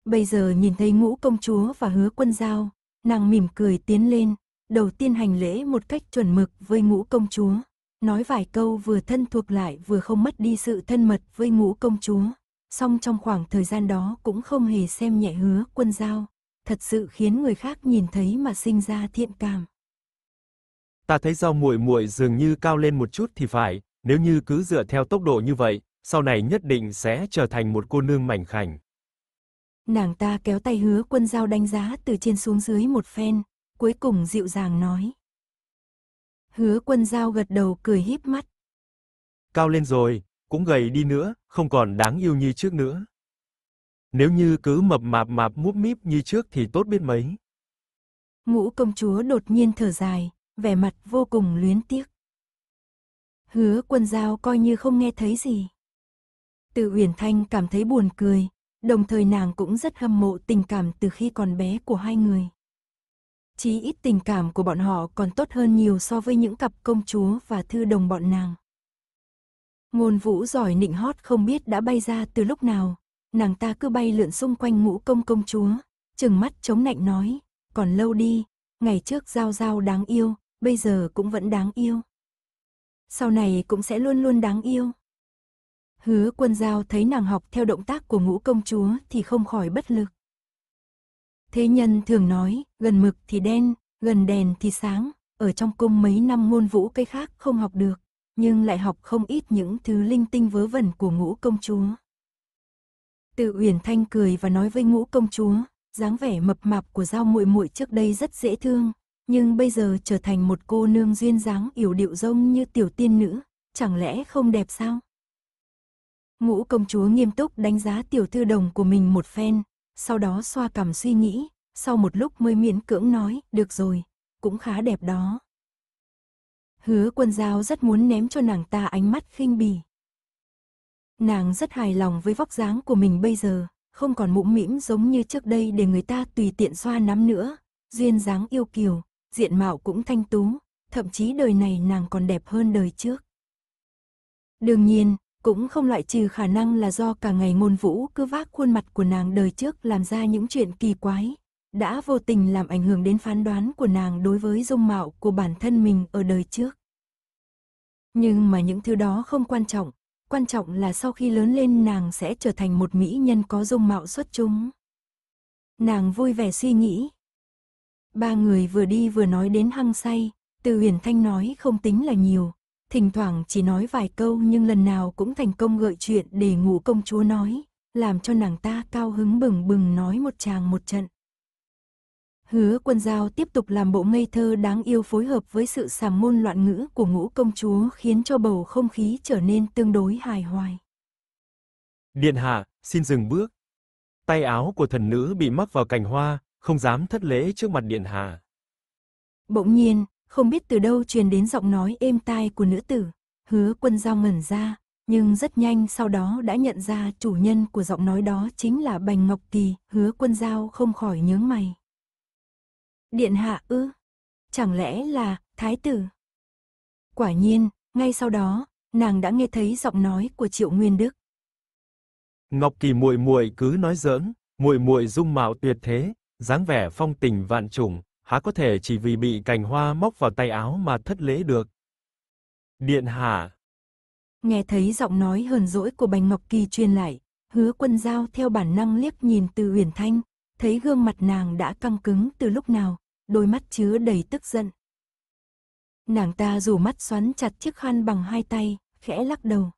Bây giờ nhìn thấy ngũ công chúa và hứa quân giao, nàng mỉm cười tiến lên, đầu tiên hành lễ một cách chuẩn mực với ngũ công chúa, nói vài câu vừa thân thuộc lại vừa không mất đi sự thân mật với ngũ công chúa, song trong khoảng thời gian đó cũng không hề xem nhẹ hứa quân giao thật sự khiến người khác nhìn thấy mà sinh ra thiện cảm. Ta thấy rau muội muội dường như cao lên một chút thì phải, nếu như cứ dựa theo tốc độ như vậy, sau này nhất định sẽ trở thành một cô nương mảnh khảnh. Nàng ta kéo tay hứa quân dao đánh giá từ trên xuống dưới một phen, cuối cùng dịu dàng nói. Hứa quân dao gật đầu cười híp mắt. Cao lên rồi, cũng gầy đi nữa, không còn đáng yêu như trước nữa. Nếu như cứ mập mạp mạp múp míp như trước thì tốt biết mấy. Ngũ công chúa đột nhiên thở dài, vẻ mặt vô cùng luyến tiếc. Hứa quân giao coi như không nghe thấy gì. Từ Uyển Thanh cảm thấy buồn cười, đồng thời nàng cũng rất hâm mộ tình cảm từ khi còn bé của hai người. Chí ít tình cảm của bọn họ còn tốt hơn nhiều so với những cặp công chúa và thư đồng bọn nàng. Ngôn vũ giỏi nịnh hót không biết đã bay ra từ lúc nào, nàng ta cứ bay lượn xung quanh ngũ công công chúa, chừng mắt chống nạnh nói, còn lâu đi, ngày trước giao giao đáng yêu, bây giờ cũng vẫn đáng yêu. Sau này cũng sẽ luôn luôn đáng yêu. Hứa quân giao thấy nàng học theo động tác của ngũ công chúa thì không khỏi bất lực. Thế nhân thường nói, gần mực thì đen, gần đèn thì sáng, ở trong cung mấy năm ngôn vũ cây khác không học được, nhưng lại học không ít những thứ linh tinh vớ vẩn của ngũ công chúa. Từ Uyển Thanh cười và nói với Ngũ công chúa, dáng vẻ mập mạp của Giao muội muội trước đây rất dễ thương, nhưng bây giờ trở thành một cô nương duyên dáng yểu điệu rông như tiểu tiên nữ, chẳng lẽ không đẹp sao? Ngũ công chúa nghiêm túc đánh giá tiểu thư đồng của mình một phen, sau đó xoa cằm suy nghĩ, sau một lúc mới miễn cưỡng nói, được rồi, cũng khá đẹp đó. Hứa quân giao rất muốn ném cho nàng ta ánh mắt khinh bỉ, Nàng rất hài lòng với vóc dáng của mình bây giờ, không còn mũm mĩm giống như trước đây để người ta tùy tiện xoa nắm nữa. Duyên dáng yêu kiều, diện mạo cũng thanh tú, thậm chí đời này nàng còn đẹp hơn đời trước. Đương nhiên, cũng không loại trừ khả năng là do cả ngày ngôn vũ cứ vác khuôn mặt của nàng đời trước làm ra những chuyện kỳ quái, đã vô tình làm ảnh hưởng đến phán đoán của nàng đối với dung mạo của bản thân mình ở đời trước. Nhưng mà những thứ đó không quan trọng, quan trọng là sau khi lớn lên nàng sẽ trở thành một mỹ nhân có dung mạo xuất chúng. Nàng vui vẻ suy nghĩ. Ba người vừa đi vừa nói đến hăng say, từ huyền thanh nói không tính là nhiều, thỉnh thoảng chỉ nói vài câu nhưng lần nào cũng thành công gợi chuyện để ngủ công chúa nói, làm cho nàng ta cao hứng bừng bừng nói một chàng một trận. Hứa quân giao tiếp tục làm bộ ngây thơ đáng yêu phối hợp với sự sàm môn loạn ngữ của ngũ công chúa khiến cho bầu không khí trở nên tương đối hài hoài. Điện hạ, xin dừng bước. Tay áo của thần nữ bị mắc vào cành hoa, không dám thất lễ trước mặt điện hạ. Bỗng nhiên, không biết từ đâu truyền đến giọng nói êm tai của nữ tử. Hứa quân giao ngẩn ra, nhưng rất nhanh sau đó đã nhận ra chủ nhân của giọng nói đó chính là Bành Ngọc Kỳ. Hứa quân giao không khỏi nhớ mày. Điện hạ ư? Chẳng lẽ là thái tử? Quả nhiên, ngay sau đó, nàng đã nghe thấy giọng nói của Triệu Nguyên Đức. Ngọc Kỳ muội muội cứ nói giỡn, muội muội dung mạo tuyệt thế, dáng vẻ phong tình vạn trùng, há có thể chỉ vì bị cành hoa móc vào tay áo mà thất lễ được. Điện hạ. Nghe thấy giọng nói hờn dỗi của Bành Ngọc Kỳ truyền lại, Hứa Quân Dao theo bản năng liếc nhìn Từ Huyền Thanh, thấy gương mặt nàng đã căng cứng từ lúc nào, đôi mắt chứa đầy tức giận. Nàng ta dù mắt xoắn chặt chiếc khăn bằng hai tay, khẽ lắc đầu.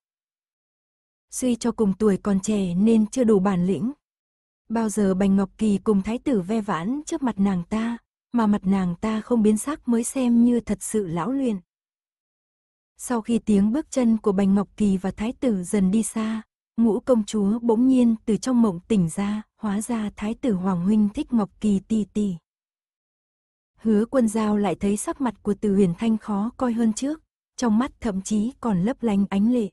Suy cho cùng tuổi còn trẻ nên chưa đủ bản lĩnh. Bao giờ Bành Ngọc Kỳ cùng thái tử ve vãn trước mặt nàng ta, mà mặt nàng ta không biến sắc mới xem như thật sự lão luyện. Sau khi tiếng bước chân của Bành Ngọc Kỳ và thái tử dần đi xa, Ngũ công chúa bỗng nhiên từ trong mộng tỉnh ra, hóa ra thái tử Hoàng Huynh thích Ngọc Kỳ ti ti. Hứa quân giao lại thấy sắc mặt của từ huyền thanh khó coi hơn trước, trong mắt thậm chí còn lấp lánh ánh lệ.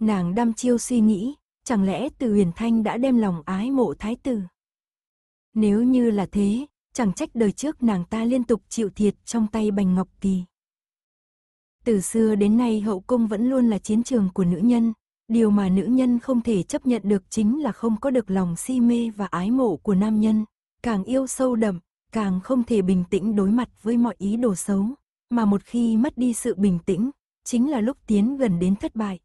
Nàng đăm chiêu suy nghĩ, chẳng lẽ từ huyền thanh đã đem lòng ái mộ thái tử. Nếu như là thế, chẳng trách đời trước nàng ta liên tục chịu thiệt trong tay bành ngọc kỳ. Từ xưa đến nay hậu cung vẫn luôn là chiến trường của nữ nhân, Điều mà nữ nhân không thể chấp nhận được chính là không có được lòng si mê và ái mộ của nam nhân. Càng yêu sâu đậm, càng không thể bình tĩnh đối mặt với mọi ý đồ xấu, mà một khi mất đi sự bình tĩnh, chính là lúc tiến gần đến thất bại.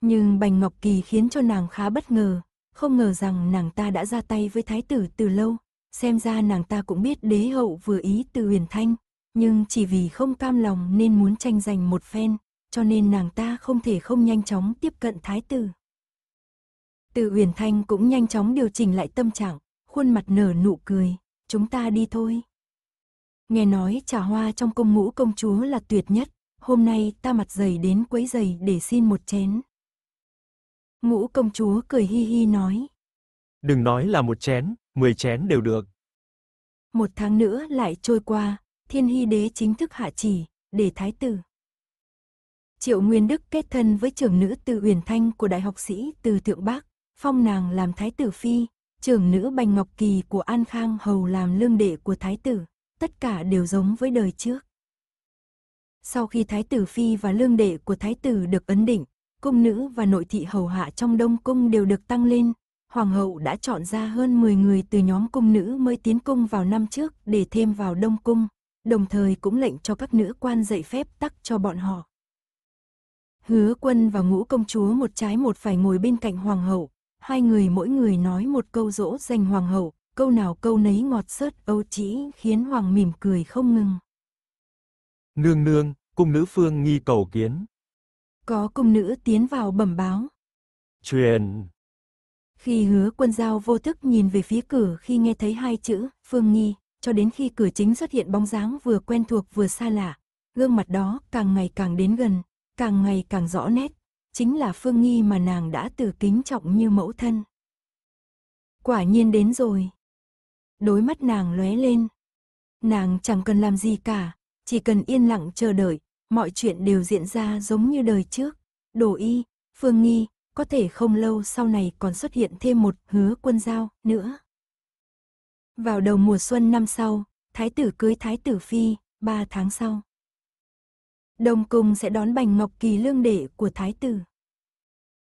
Nhưng Bành Ngọc Kỳ khiến cho nàng khá bất ngờ, không ngờ rằng nàng ta đã ra tay với thái tử từ lâu, xem ra nàng ta cũng biết đế hậu vừa ý từ huyền thanh, nhưng chỉ vì không cam lòng nên muốn tranh giành một phen, cho nên nàng ta không thể không nhanh chóng tiếp cận thái tử. Từ huyền thanh cũng nhanh chóng điều chỉnh lại tâm trạng, khuôn mặt nở nụ cười, chúng ta đi thôi. Nghe nói trà hoa trong công ngũ công chúa là tuyệt nhất, hôm nay ta mặt dày đến quấy giày để xin một chén. Ngũ công chúa cười hi hi nói. Đừng nói là một chén, mười chén đều được. Một tháng nữa lại trôi qua, thiên hy đế chính thức hạ chỉ, để thái tử. Triệu Nguyên Đức kết thân với trưởng nữ Từ Uyển Thanh của Đại học sĩ Từ Thượng Bắc, phong nàng làm thái tử phi, trưởng nữ Bành Ngọc Kỳ của An Khang hầu làm lương đệ của thái tử, tất cả đều giống với đời trước. Sau khi thái tử phi và lương đệ của thái tử được ấn định, cung nữ và nội thị hầu hạ trong đông cung đều được tăng lên, hoàng hậu đã chọn ra hơn 10 người từ nhóm cung nữ mới tiến cung vào năm trước để thêm vào đông cung, đồng thời cũng lệnh cho các nữ quan dạy phép tắc cho bọn họ. Hứa quân và ngũ công chúa một trái một phải ngồi bên cạnh hoàng hậu, hai người mỗi người nói một câu dỗ dành hoàng hậu, câu nào câu nấy ngọt sớt âu chỉ khiến hoàng mỉm cười không ngừng. Nương nương, cung nữ phương nghi cầu kiến. Có cung nữ tiến vào bẩm báo. Truyền. Khi hứa quân giao vô thức nhìn về phía cửa khi nghe thấy hai chữ, phương nghi, cho đến khi cửa chính xuất hiện bóng dáng vừa quen thuộc vừa xa lạ, gương mặt đó càng ngày càng đến gần, Càng ngày càng rõ nét, chính là Phương Nghi mà nàng đã từ kính trọng như mẫu thân. Quả nhiên đến rồi. Đôi mắt nàng lóe lên. Nàng chẳng cần làm gì cả, chỉ cần yên lặng chờ đợi, mọi chuyện đều diễn ra giống như đời trước. Đồ y, Phương Nghi, có thể không lâu sau này còn xuất hiện thêm một hứa quân giao nữa. Vào đầu mùa xuân năm sau, thái tử cưới thái tử phi, ba tháng sau. Đông Cung sẽ đón Bành Ngọc Kỳ lương đệ của Thái Tử.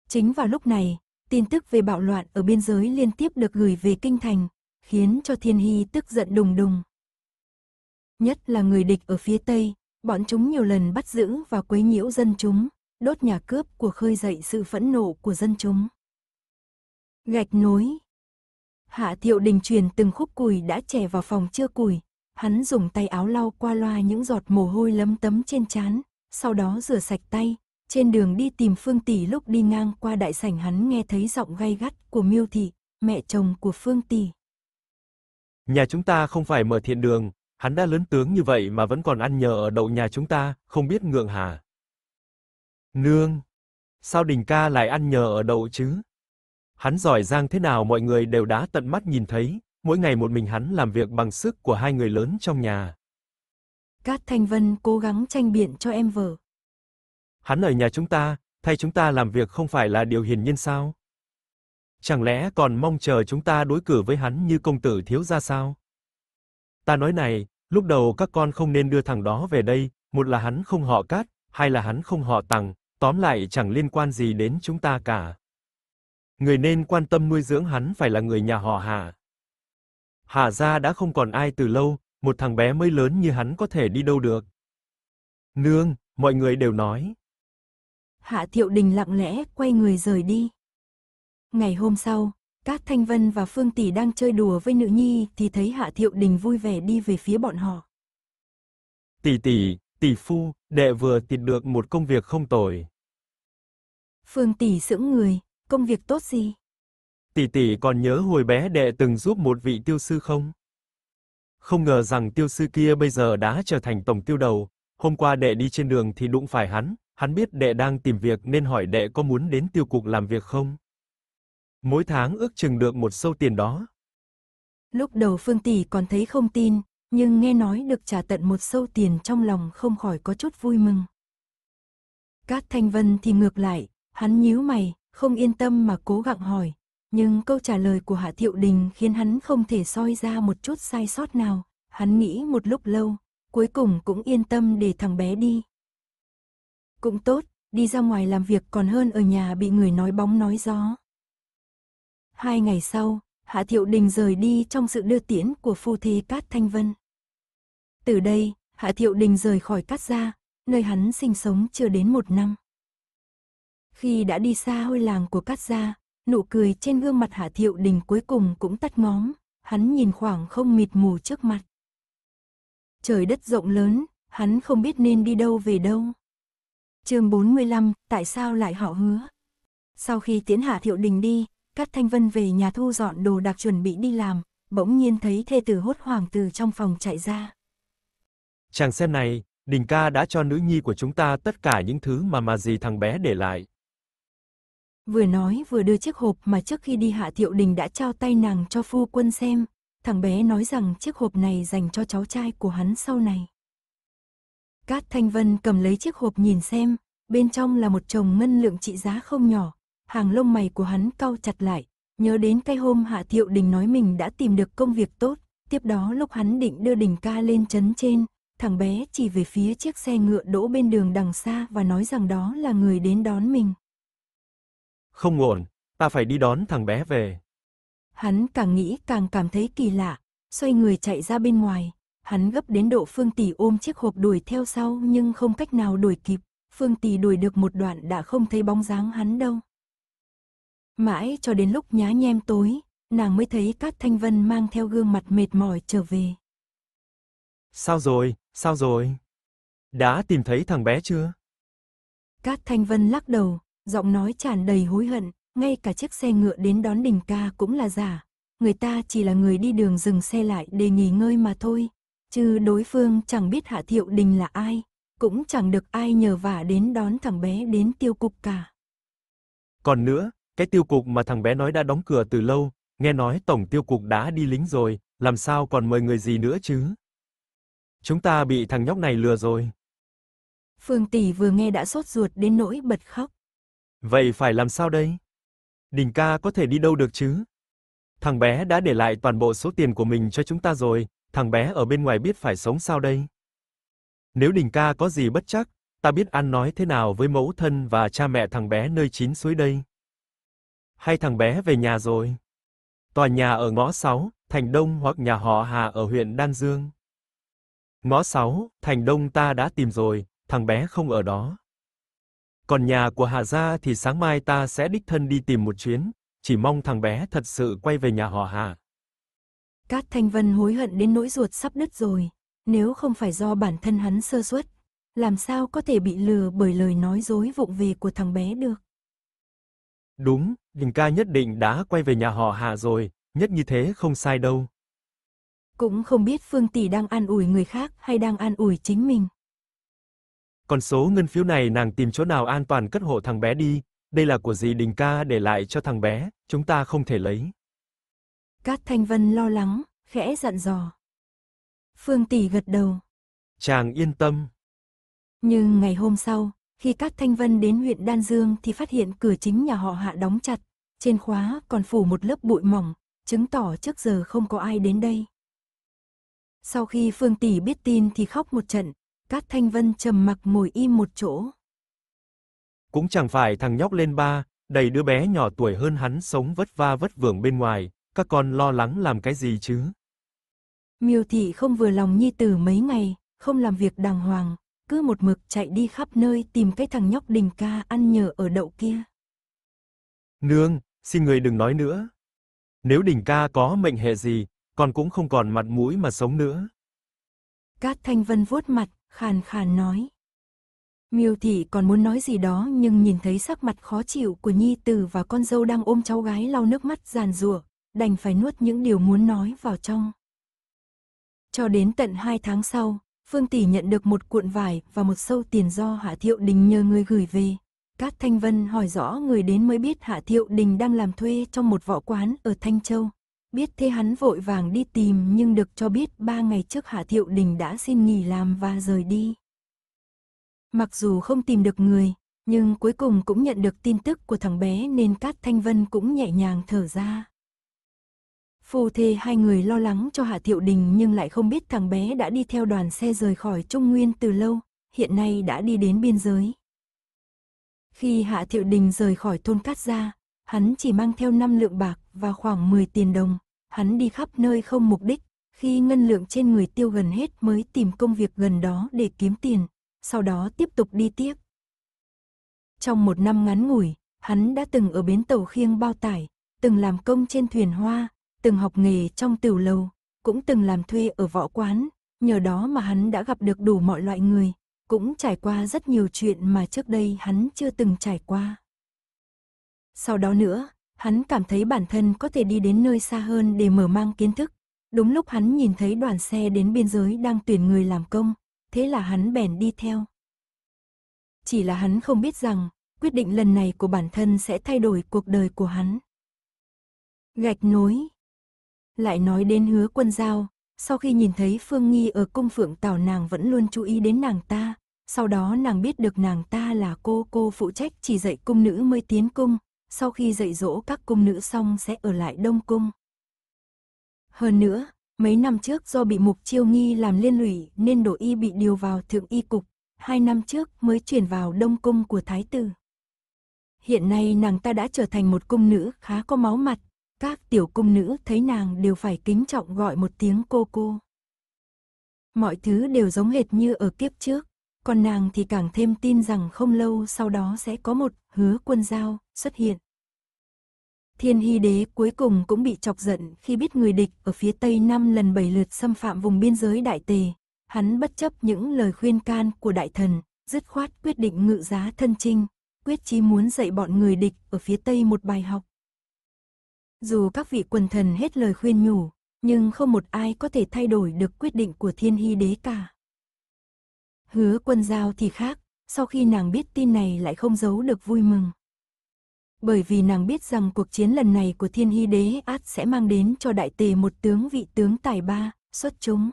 Chính vào lúc này, tin tức về bạo loạn ở biên giới liên tiếp được gửi về Kinh Thành, khiến cho Thiên Hy tức giận đùng đùng. Nhất là người địch ở phía Tây, bọn chúng nhiều lần bắt giữ và quấy nhiễu dân chúng, đốt nhà cướp của khơi dậy sự phẫn nộ của dân chúng. Gạch nối Hạ Thiệu Đình truyền từng khúc củi đã chè vào phòng chưa củi, Hắn dùng tay áo lau qua loa những giọt mồ hôi lấm tấm trên trán, sau đó rửa sạch tay. Trên đường đi tìm Phương Tỷ lúc đi ngang qua đại sảnh hắn nghe thấy giọng gay gắt của Miêu Thị, mẹ chồng của Phương Tỷ. Nhà chúng ta không phải mở thiện đường, hắn đã lớn tướng như vậy mà vẫn còn ăn nhờ ở đậu nhà chúng ta, không biết ngượng hà Nương! Sao đình ca lại ăn nhờ ở đậu chứ? Hắn giỏi giang thế nào mọi người đều đã tận mắt nhìn thấy, Mỗi ngày một mình hắn làm việc bằng sức của hai người lớn trong nhà. Cát Thanh Vân cố gắng tranh biện cho em vợ. Hắn ở nhà chúng ta, thay chúng ta làm việc không phải là điều hiển nhiên sao? Chẳng lẽ còn mong chờ chúng ta đối cử với hắn như công tử thiếu gia sao? Ta nói này, lúc đầu các con không nên đưa thằng đó về đây, một là hắn không họ Cát, hai là hắn không họ Tằng, tóm lại chẳng liên quan gì đến chúng ta cả. Người nên quan tâm nuôi dưỡng hắn phải là người nhà họ Hạ. Hạ gia đã không còn ai từ lâu, một thằng bé mới lớn như hắn có thể đi đâu được. Nương, mọi người đều nói. Hạ Thiệu Đình lặng lẽ quay người rời đi. Ngày hôm sau, các Thanh Vân và Phương Tỷ đang chơi đùa với nữ nhi thì thấy Hạ Thiệu Đình vui vẻ đi về phía bọn họ. Tỷ tỷ, tỷ phu, đệ vừa tìm được một công việc không tồi. Phương Tỷ sững người, công việc tốt gì? Tỷ tỷ còn nhớ hồi bé đệ từng giúp một vị tiêu sư không? Không ngờ rằng tiêu sư kia bây giờ đã trở thành tổng tiêu đầu, hôm qua đệ đi trên đường thì đụng phải hắn, hắn biết đệ đang tìm việc nên hỏi đệ có muốn đến tiêu cục làm việc không? Mỗi tháng ước chừng được một sâu tiền đó. Lúc đầu Phương tỷ còn thấy không tin, nhưng nghe nói được trả tận một sâu tiền trong lòng không khỏi có chút vui mừng. Cát Thanh Vân thì ngược lại, hắn nhíu mày, không yên tâm mà cố gắng hỏi, nhưng câu trả lời của Hạ Thiệu Đình khiến hắn không thể soi ra một chút sai sót nào. Hắn nghĩ một lúc lâu, cuối cùng cũng yên tâm để thằng bé đi. Cũng tốt, đi ra ngoài làm việc còn hơn ở nhà bị người nói bóng nói gió. Hai ngày sau, Hạ Thiệu Đình rời đi trong sự đưa tiễn của phu thê Cát Thanh Vân. Từ đây, Hạ Thiệu Đình rời khỏi Cát Gia, nơi hắn sinh sống chưa đến một năm. Khi đã đi xa hôi làng của Cát Gia, nụ cười trên gương mặt Hạ Thiệu Đình cuối cùng cũng tắt ngóm, hắn nhìn khoảng không mịt mù trước mặt. Trời đất rộng lớn, hắn không biết nên đi đâu về đâu. chương 45, tại sao lại họ hứa? Sau khi tiến Hạ Thiệu Đình đi, Cát Thanh Vân về nhà thu dọn đồ đặc chuẩn bị đi làm, bỗng nhiên thấy thê tử hốt hoảng từ trong phòng chạy ra. Chàng xem này, Đình ca đã cho nữ nhi của chúng ta tất cả những thứ mà mà gì thằng bé để lại, Vừa nói vừa đưa chiếc hộp mà trước khi đi Hạ Thiệu Đình đã trao tay nàng cho phu quân xem. Thằng bé nói rằng chiếc hộp này dành cho cháu trai của hắn sau này. Cát Thanh Vân cầm lấy chiếc hộp nhìn xem, bên trong là một chồng ngân lượng trị giá không nhỏ. Hàng lông mày của hắn cau chặt lại, nhớ đến cái hôm Hạ Thiệu Đình nói mình đã tìm được công việc tốt. Tiếp đó lúc hắn định đưa Đình ca lên chấn trên, thằng bé chỉ về phía chiếc xe ngựa đỗ bên đường đằng xa và nói rằng đó là người đến đón mình. Không ổn, ta phải đi đón thằng bé về. Hắn càng nghĩ càng cảm thấy kỳ lạ, xoay người chạy ra bên ngoài. Hắn gấp đến độ Phương Tỷ ôm chiếc hộp đuổi theo sau nhưng không cách nào đuổi kịp. Phương Tỷ đuổi được một đoạn đã không thấy bóng dáng hắn đâu. Mãi cho đến lúc nhá nhem tối, nàng mới thấy Cát Thanh Vân mang theo gương mặt mệt mỏi trở về. Sao rồi, sao rồi? Đã tìm thấy thằng bé chưa? Cát Thanh Vân lắc đầu, giọng nói tràn đầy hối hận, ngay cả chiếc xe ngựa đến đón đình ca cũng là giả. Người ta chỉ là người đi đường dừng xe lại để nghỉ ngơi mà thôi, chứ đối phương chẳng biết Hạ Thiệu Đình là ai, cũng chẳng được ai nhờ vả đến đón thằng bé đến tiêu cục cả. Còn nữa, cái tiêu cục mà thằng bé nói đã đóng cửa từ lâu, nghe nói tổng tiêu cục đã đi lính rồi, làm sao còn mời người gì nữa chứ? Chúng ta bị thằng nhóc này lừa rồi. Phương tỷ vừa nghe đã sốt ruột đến nỗi bật khóc. Vậy phải làm sao đây? Đình ca có thể đi đâu được chứ? Thằng bé đã để lại toàn bộ số tiền của mình cho chúng ta rồi, thằng bé ở bên ngoài biết phải sống sao đây? Nếu Đình ca có gì bất chắc, ta biết ăn nói thế nào với mẫu thân và cha mẹ thằng bé nơi chín suối đây. Hay thằng bé về nhà rồi? Tòa nhà ở ngõ 6, Thành Đông hoặc nhà họ Hà ở huyện Đan Dương. Ngõ 6, Thành Đông ta đã tìm rồi, thằng bé không ở đó. Còn nhà của Hà Gia thì sáng mai ta sẽ đích thân đi tìm một chuyến, chỉ mong thằng bé thật sự quay về nhà họ Hà. Cát Thanh Vân hối hận đến nỗi ruột sắp đứt rồi, nếu không phải do bản thân hắn sơ suất, làm sao có thể bị lừa bởi lời nói dối vụng về của thằng bé được. Đúng, Đình ca nhất định đã quay về nhà họ Hà rồi, nhất như thế không sai đâu. Cũng không biết Phương Tỷ đang an ủi người khác hay đang an ủi chính mình. Còn số ngân phiếu này nàng tìm chỗ nào an toàn cất hộ thằng bé đi, đây là của dì Đình ca để lại cho thằng bé, chúng ta không thể lấy. Cát Thanh Vân lo lắng, khẽ dặn dò. Phương Tỷ gật đầu. Chàng yên tâm. Nhưng ngày hôm sau, khi Cát Thanh Vân đến huyện Đan Dương thì phát hiện cửa chính nhà họ hạ đóng chặt, trên khóa còn phủ một lớp bụi mỏng, chứng tỏ trước giờ không có ai đến đây. Sau khi Phương Tỷ biết tin thì khóc một trận, Cát Thanh Vân trầm mặc ngồi im một chỗ. Cũng chẳng phải thằng nhóc lên ba, đầy đứa bé nhỏ tuổi hơn hắn sống vất va vất vưởng bên ngoài, các con lo lắng làm cái gì chứ? Miêu thị không vừa lòng nhi tử mấy ngày, không làm việc đàng hoàng, cứ một mực chạy đi khắp nơi tìm cái thằng nhóc đình ca ăn nhờ ở đậu kia. Nương, xin người đừng nói nữa. Nếu đình ca có mệnh hệ gì, con cũng không còn mặt mũi mà sống nữa. Cát Thanh Vân vuốt mặt, khàn khàn nói. Miêu thị còn muốn nói gì đó nhưng nhìn thấy sắc mặt khó chịu của nhi tử và con dâu đang ôm cháu gái lau nước mắt giàn rủa, đành phải nuốt những điều muốn nói vào trong. Cho đến tận hai tháng sau, Phương Tỷ nhận được một cuộn vải và một sâu tiền do Hạ Thiệu Đình nhờ người gửi về. Cát Thanh Vân hỏi rõ người đến mới biết Hạ Thiệu Đình đang làm thuê trong một võ quán ở Thanh Châu. Biết thế hắn vội vàng đi tìm nhưng được cho biết ba ngày trước Hạ Thiệu Đình đã xin nghỉ làm và rời đi. Mặc dù không tìm được người, nhưng cuối cùng cũng nhận được tin tức của thằng bé nên Cát Thanh Vân cũng nhẹ nhàng thở ra. phù thê hai người lo lắng cho Hạ Thiệu Đình nhưng lại không biết thằng bé đã đi theo đoàn xe rời khỏi Trung Nguyên từ lâu, hiện nay đã đi đến biên giới. Khi Hạ Thiệu Đình rời khỏi thôn Cát ra, hắn chỉ mang theo 5 lượng bạc và khoảng 10 tiền đồng. Hắn đi khắp nơi không mục đích, khi ngân lượng trên người tiêu gần hết mới tìm công việc gần đó để kiếm tiền, sau đó tiếp tục đi tiếp. Trong một năm ngắn ngủi, hắn đã từng ở bến tàu khiêng bao tải, từng làm công trên thuyền hoa, từng học nghề trong tiểu lầu, cũng từng làm thuê ở võ quán, nhờ đó mà hắn đã gặp được đủ mọi loại người, cũng trải qua rất nhiều chuyện mà trước đây hắn chưa từng trải qua. Sau đó nữa, hắn cảm thấy bản thân có thể đi đến nơi xa hơn để mở mang kiến thức. Đúng lúc hắn nhìn thấy đoàn xe đến biên giới đang tuyển người làm công, thế là hắn bèn đi theo. Chỉ là hắn không biết rằng, quyết định lần này của bản thân sẽ thay đổi cuộc đời của hắn. Gạch nối Lại nói đến hứa quân giao, sau khi nhìn thấy Phương Nghi ở cung phượng tảo nàng vẫn luôn chú ý đến nàng ta, sau đó nàng biết được nàng ta là cô cô phụ trách chỉ dạy cung nữ mới tiến cung, sau khi dạy dỗ các cung nữ xong sẽ ở lại Đông Cung. Hơn nữa, mấy năm trước do bị mục chiêu nghi làm liên lụy nên đổ y bị điều vào thượng y cục, hai năm trước mới chuyển vào Đông Cung của Thái Tử. Hiện nay nàng ta đã trở thành một cung nữ khá có máu mặt, các tiểu cung nữ thấy nàng đều phải kính trọng gọi một tiếng cô cô. Mọi thứ đều giống hệt như ở kiếp trước, còn nàng thì càng thêm tin rằng không lâu sau đó sẽ có một hứa quân giao, xuất hiện. Thiên Hy Đế cuối cùng cũng bị chọc giận khi biết người địch ở phía Tây năm lần bảy lượt xâm phạm vùng biên giới Đại Tề. Hắn bất chấp những lời khuyên can của Đại Thần, dứt khoát quyết định ngự giá thân trinh, quyết chí muốn dạy bọn người địch ở phía Tây một bài học. Dù các vị quần thần hết lời khuyên nhủ, nhưng không một ai có thể thay đổi được quyết định của Thiên Hy Đế cả. Hứa quân giao thì khác, sau khi nàng biết tin này lại không giấu được vui mừng. Bởi vì nàng biết rằng cuộc chiến lần này của thiên hy đế át sẽ mang đến cho đại tề một tướng vị tướng tài ba, xuất chúng.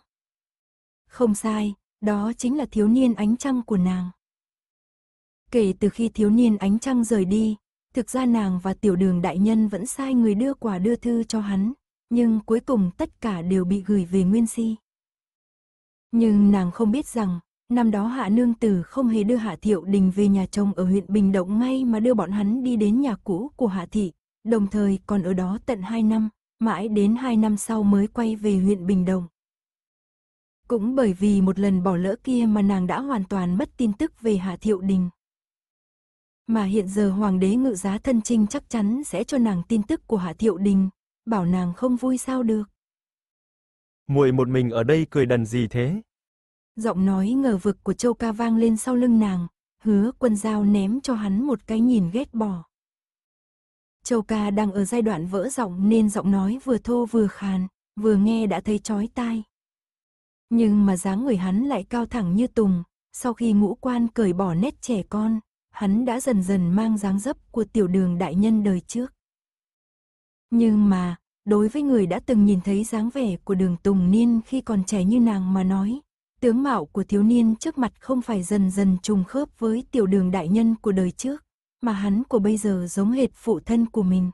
Không sai, đó chính là thiếu niên ánh trăng của nàng. Kể từ khi thiếu niên ánh trăng rời đi, thực ra nàng và tiểu đường đại nhân vẫn sai người đưa quà đưa thư cho hắn, nhưng cuối cùng tất cả đều bị gửi về Nguyên Si. Nhưng nàng không biết rằng, Năm đó Hạ Nương Tử không hề đưa Hạ Thiệu Đình về nhà chồng ở huyện Bình Động ngay mà đưa bọn hắn đi đến nhà cũ của Hạ Thị, đồng thời còn ở đó tận 2 năm, mãi đến 2 năm sau mới quay về huyện Bình Động. Cũng bởi vì một lần bỏ lỡ kia mà nàng đã hoàn toàn mất tin tức về Hạ Thiệu Đình. Mà hiện giờ Hoàng đế ngự giá thân trinh chắc chắn sẽ cho nàng tin tức của Hạ Thiệu Đình, bảo nàng không vui sao được. Muội một mình ở đây cười đần gì thế? Giọng nói ngờ vực của Châu Ca vang lên sau lưng nàng, hứa quân dao ném cho hắn một cái nhìn ghét bỏ. Châu Ca đang ở giai đoạn vỡ giọng nên giọng nói vừa thô vừa khàn, vừa nghe đã thấy chói tai. Nhưng mà dáng người hắn lại cao thẳng như tùng, sau khi ngũ quan cởi bỏ nét trẻ con, hắn đã dần dần mang dáng dấp của tiểu đường đại nhân đời trước. Nhưng mà, đối với người đã từng nhìn thấy dáng vẻ của đường Tùng Niên khi còn trẻ như nàng mà nói, Tướng mạo của thiếu niên trước mặt không phải dần dần trùng khớp với tiểu đường đại nhân của đời trước, mà hắn của bây giờ giống hệt phụ thân của mình.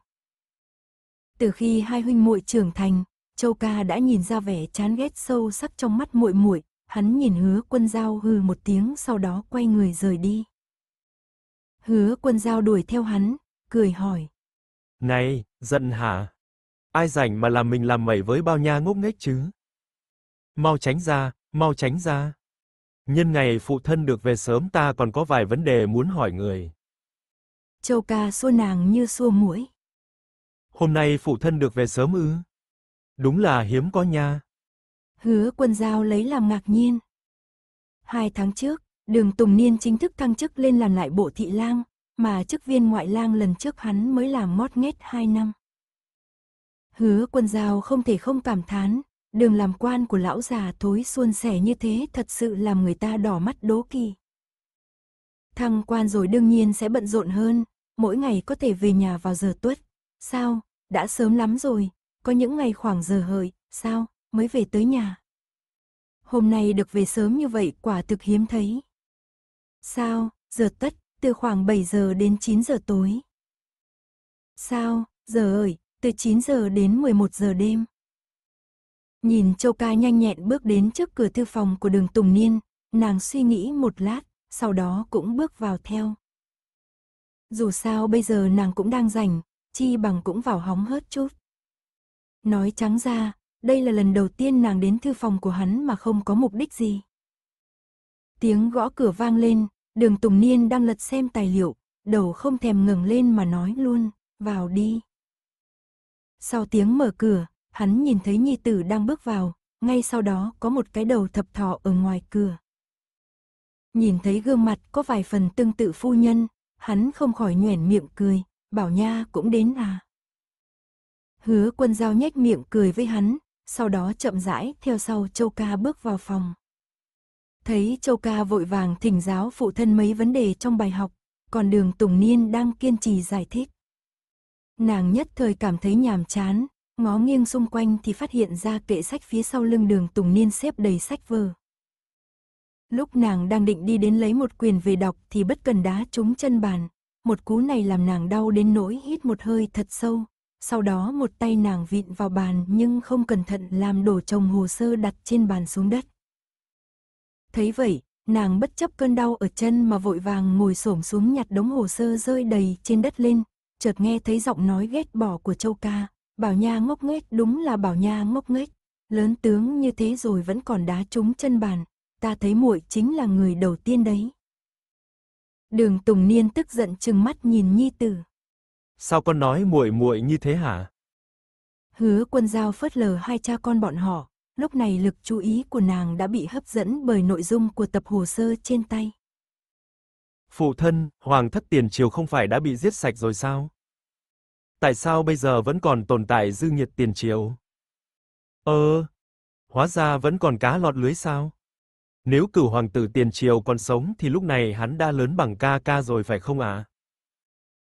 Từ khi hai huynh muội trưởng thành, Châu Ca đã nhìn ra vẻ chán ghét sâu sắc trong mắt muội muội, hắn nhìn Hứa Quân Dao hừ một tiếng sau đó quay người rời đi. Hứa Quân Dao đuổi theo hắn, cười hỏi: "Này, giận hả? Ai rảnh mà làm mình làm mẩy với bao nha ngốc nghếch chứ? Mau tránh ra, Mau tránh ra. Nhân ngày phụ thân được về sớm ta còn có vài vấn đề muốn hỏi người. Châu ca xua nàng như xua mũi. Hôm nay phụ thân được về sớm ư? Đúng là hiếm có nha. Hứa quân giao lấy làm ngạc nhiên. Hai tháng trước, đường Tùng Niên chính thức thăng chức lên làm lại bộ thị lang, mà chức viên ngoại lang lần trước hắn mới làm mót nghét hai năm. Hứa quân giao không thể không cảm thán, đường làm quan của lão già thối xuôn sẻ như thế thật sự làm người ta đỏ mắt đố kỳ. Thăng quan rồi đương nhiên sẽ bận rộn hơn, mỗi ngày có thể về nhà vào giờ tuất. Sao, đã sớm lắm rồi, có những ngày khoảng giờ hợi, sao, mới về tới nhà. Hôm nay được về sớm như vậy quả thực hiếm thấy. Sao, giờ tất, từ khoảng 7 giờ đến 9 giờ tối. Sao, giờ ơi, từ 9 giờ đến 11 giờ đêm. Nhìn Châu Ca nhanh nhẹn bước đến trước cửa thư phòng của đường Tùng Niên, nàng suy nghĩ một lát, sau đó cũng bước vào theo. Dù sao bây giờ nàng cũng đang rảnh, chi bằng cũng vào hóng hớt chút. Nói trắng ra, đây là lần đầu tiên nàng đến thư phòng của hắn mà không có mục đích gì. Tiếng gõ cửa vang lên, đường Tùng Niên đang lật xem tài liệu, đầu không thèm ngừng lên mà nói luôn, vào đi. Sau tiếng mở cửa, hắn nhìn thấy nhi tử đang bước vào, ngay sau đó có một cái đầu thập thọ ở ngoài cửa. Nhìn thấy gương mặt có vài phần tương tự phu nhân, hắn không khỏi nhoẻn miệng cười, bảo nha cũng đến à. Hứa quân giao nhếch miệng cười với hắn, sau đó chậm rãi theo sau châu ca bước vào phòng. Thấy châu ca vội vàng thỉnh giáo phụ thân mấy vấn đề trong bài học, còn đường Tùng Niên đang kiên trì giải thích. Nàng nhất thời cảm thấy nhàm chán, ngó nghiêng xung quanh thì phát hiện ra kệ sách phía sau lưng đường Tùng Niên xếp đầy sách vở. Lúc nàng đang định đi đến lấy một quyền về đọc thì bất cần đá trúng chân bàn, một cú này làm nàng đau đến nỗi hít một hơi thật sâu, sau đó một tay nàng vịn vào bàn nhưng không cẩn thận làm đổ chồng hồ sơ đặt trên bàn xuống đất. Thấy vậy, nàng bất chấp cơn đau ở chân mà vội vàng ngồi xổm xuống nhặt đống hồ sơ rơi đầy trên đất lên, chợt nghe thấy giọng nói ghét bỏ của Châu Ca, Bảo Nha ngốc nghếch đúng là Bảo Nha ngốc nghếch. Lớn tướng như thế rồi vẫn còn đá trúng chân bàn. Ta thấy muội chính là người đầu tiên đấy. Đường Tùng Niên tức giận trừng mắt nhìn Nhi Tử. Sao con nói muội muội như thế hả? Hứa quân giao phớt lờ hai cha con bọn họ, lúc này lực chú ý của nàng đã bị hấp dẫn bởi nội dung của tập hồ sơ trên tay. Phụ thân, Hoàng thất tiền triều không phải đã bị giết sạch rồi sao? tại sao bây giờ vẫn còn tồn tại dư nhiệt tiền Triều? Ờ, hóa ra vẫn còn cá lọt lưới sao? Nếu cửu hoàng tử tiền triều còn sống thì lúc này hắn đã lớn bằng ca ca rồi phải không ạ? À?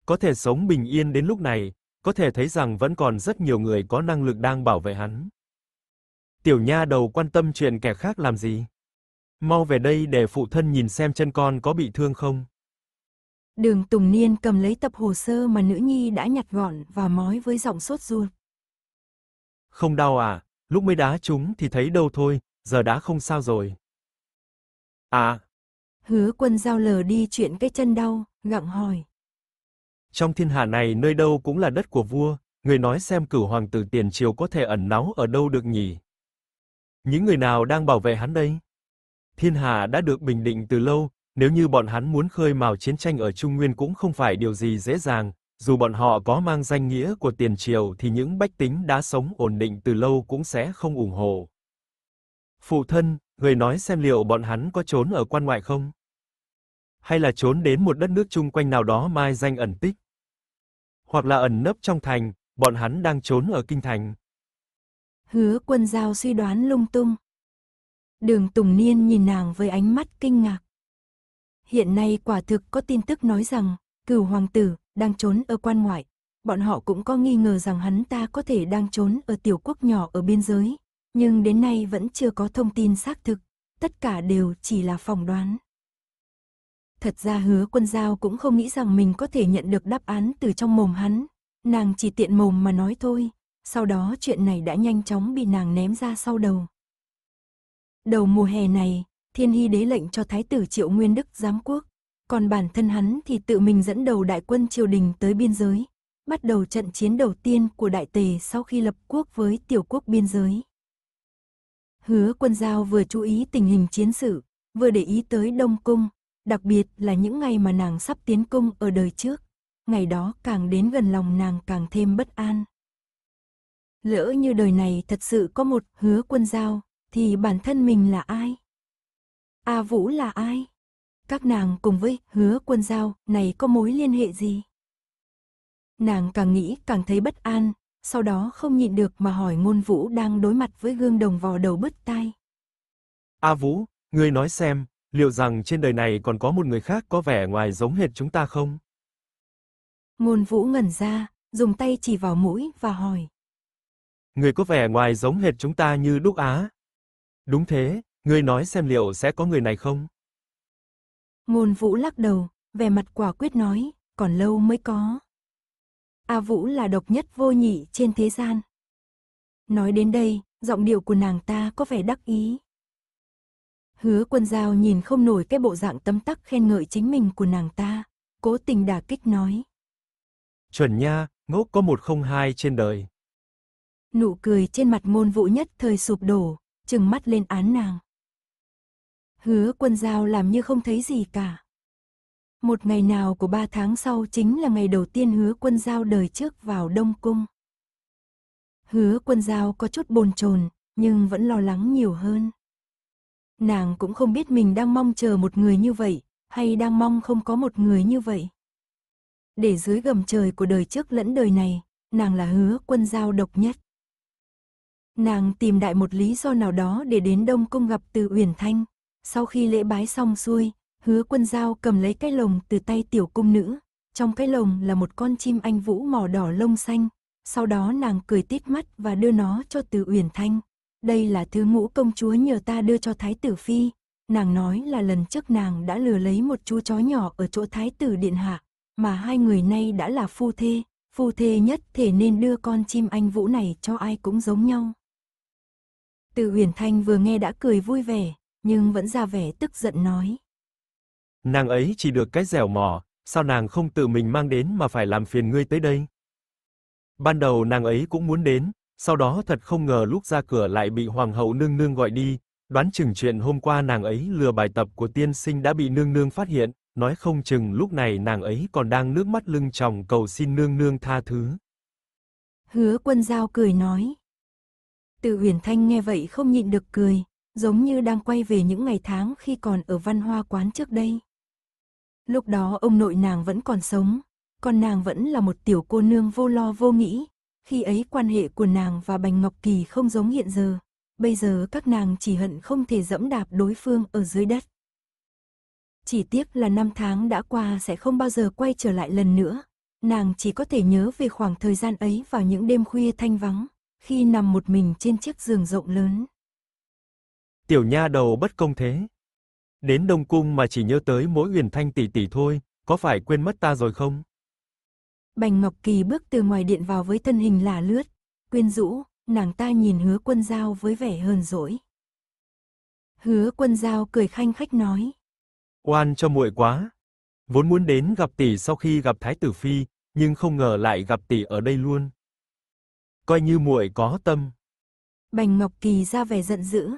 Có thể sống bình yên đến lúc này, có thể thấy rằng vẫn còn rất nhiều người có năng lực đang bảo vệ hắn. Tiểu nha đầu quan tâm chuyện kẻ khác làm gì? Mau về đây để phụ thân nhìn xem chân con có bị thương không. Đường Tùng Niên cầm lấy tập hồ sơ mà nữ nhi đã nhặt gọn và mói với giọng sốt ruột. Không đau à, lúc mới đá chúng thì thấy đâu thôi, giờ đã không sao rồi. À. Hứa quân giao lờ đi chuyện cái chân đau, gặng hỏi. Trong thiên hạ này nơi đâu cũng là đất của vua, người nói xem cửu hoàng tử tiền triều có thể ẩn náu ở đâu được nhỉ? Những người nào đang bảo vệ hắn đây? Thiên hạ đã được bình định từ lâu, nếu như bọn hắn muốn khơi mào chiến tranh ở Trung Nguyên cũng không phải điều gì dễ dàng, dù bọn họ có mang danh nghĩa của tiền triều thì những bách tính đã sống ổn định từ lâu cũng sẽ không ủng hộ. Phụ thân, người nói xem liệu bọn hắn có trốn ở quan ngoại không? Hay là trốn đến một đất nước chung quanh nào đó mai danh ẩn tích? Hoặc là ẩn nấp trong thành, bọn hắn đang trốn ở kinh thành. Hứa quân giao suy đoán lung tung. Đường Tùng Niên nhìn nàng với ánh mắt kinh ngạc. Hiện nay quả thực có tin tức nói rằng, cửu hoàng tử đang trốn ở quan ngoại. Bọn họ cũng có nghi ngờ rằng hắn ta có thể đang trốn ở tiểu quốc nhỏ ở biên giới, nhưng đến nay vẫn chưa có thông tin xác thực, tất cả đều chỉ là phỏng đoán. Thật ra hứa quân giao cũng không nghĩ rằng mình có thể nhận được đáp án từ trong mồm hắn, nàng chỉ tiện mồm mà nói thôi, sau đó chuyện này đã nhanh chóng bị nàng ném ra sau đầu. Đầu mùa hè này, Thiên Hy đế lệnh cho Thái tử Triệu Nguyên Đức giám quốc. Còn bản thân hắn thì tự mình dẫn đầu đại quân triều đình tới biên giới, bắt đầu trận chiến đầu tiên của Đại Tề sau khi lập quốc với tiểu quốc biên giới. Hứa quân giao vừa chú ý tình hình chiến sự, vừa để ý tới Đông Cung, đặc biệt là những ngày mà nàng sắp tiến cung ở đời trước. Ngày đó càng đến gần lòng nàng càng thêm bất an. Lỡ như đời này thật sự có một hứa quân giao, thì bản thân mình là ai? A Vũ là ai? Các nàng cùng với hứa quân giao này có mối liên hệ gì? Nàng càng nghĩ càng thấy bất an, sau đó không nhịn được mà hỏi ngôn vũ đang đối mặt với gương đồng vò đầu bứt tai. A Vũ, ngươi nói xem, liệu rằng trên đời này còn có một người khác có vẻ ngoài giống hệt chúng ta không? Ngôn vũ ngẩn ra, dùng tay chỉ vào mũi và hỏi. Người có vẻ ngoài giống hệt chúng ta như đúc á. Đúng thế, Ngươi nói xem liệu sẽ có người này không? Ngôn Vũ lắc đầu, vẻ mặt quả quyết nói, còn lâu mới có. A Vũ là độc nhất vô nhị trên thế gian. Nói đến đây, giọng điệu của nàng ta có vẻ đắc ý. Hứa quân giao nhìn không nổi cái bộ dạng tâm tắc khen ngợi chính mình của nàng ta, cố tình đả kích nói. Chuẩn nha, ngốc có một không hai trên đời. Nụ cười trên mặt ngôn vũ nhất thời sụp đổ, trừng mắt lên án nàng. Hứa quân giao làm như không thấy gì cả. Một ngày nào của ba tháng sau chính là ngày đầu tiên hứa quân giao đời trước vào Đông Cung. Hứa quân giao có chút bồn chồn nhưng vẫn lo lắng nhiều hơn. Nàng cũng không biết mình đang mong chờ một người như vậy, hay đang mong không có một người như vậy. Để dưới gầm trời của đời trước lẫn đời này, nàng là hứa quân giao độc nhất. Nàng tìm đại một lý do nào đó để đến Đông Cung gặp Từ Uyển Thanh, sau khi lễ bái xong xuôi, hứa quân dao cầm lấy cái lồng từ tay tiểu cung nữ. Trong cái lồng là một con chim anh vũ mỏ đỏ lông xanh. Sau đó nàng cười tít mắt và đưa nó cho từ Uyển Thanh. Đây là thứ ngũ công chúa nhờ ta đưa cho Thái tử Phi. Nàng nói là lần trước nàng đã lừa lấy một chú chó nhỏ ở chỗ Thái tử Điện Hạ. Mà hai người nay đã là phu thê. Phu thê nhất thể nên đưa con chim anh vũ này cho ai cũng giống nhau. Từ Uyển Thanh vừa nghe đã cười vui vẻ, nhưng vẫn ra vẻ tức giận nói. Nàng ấy chỉ được cái dẻo mỏ, sao nàng không tự mình mang đến mà phải làm phiền ngươi tới đây? Ban đầu nàng ấy cũng muốn đến, sau đó thật không ngờ lúc ra cửa lại bị hoàng hậu nương nương gọi đi, đoán chừng chuyện hôm qua nàng ấy lừa bài tập của tiên sinh đã bị nương nương phát hiện, nói không chừng lúc này nàng ấy còn đang nước mắt lưng tròng cầu xin nương nương tha thứ. Hứa Quân giao cười nói. Từ Huyền Thanh nghe vậy không nhịn được cười, giống như đang quay về những ngày tháng khi còn ở văn hoa quán trước đây. Lúc đó ông nội nàng vẫn còn sống, còn nàng vẫn là một tiểu cô nương vô lo vô nghĩ, khi ấy quan hệ của nàng và Bành Ngọc Kỳ không giống hiện giờ, bây giờ các nàng chỉ hận không thể dẫm đạp đối phương ở dưới đất. Chỉ tiếc là năm tháng đã qua sẽ không bao giờ quay trở lại lần nữa, nàng chỉ có thể nhớ về khoảng thời gian ấy vào những đêm khuya thanh vắng, khi nằm một mình trên chiếc giường rộng lớn tiểu nha đầu bất công thế. Đến Đông cung mà chỉ nhớ tới mỗi uyển Thanh tỷ tỷ thôi, có phải quên mất ta rồi không? Bành Ngọc Kỳ bước từ ngoài điện vào với thân hình lả lướt, quyến rũ, nàng ta nhìn Hứa Quân Dao với vẻ hờn dỗi. Hứa Quân Dao cười khanh khách nói: "Oan cho muội quá, vốn muốn đến gặp tỷ sau khi gặp thái tử phi, nhưng không ngờ lại gặp tỷ ở đây luôn. Coi như muội có tâm." Bành Ngọc Kỳ ra vẻ giận dữ,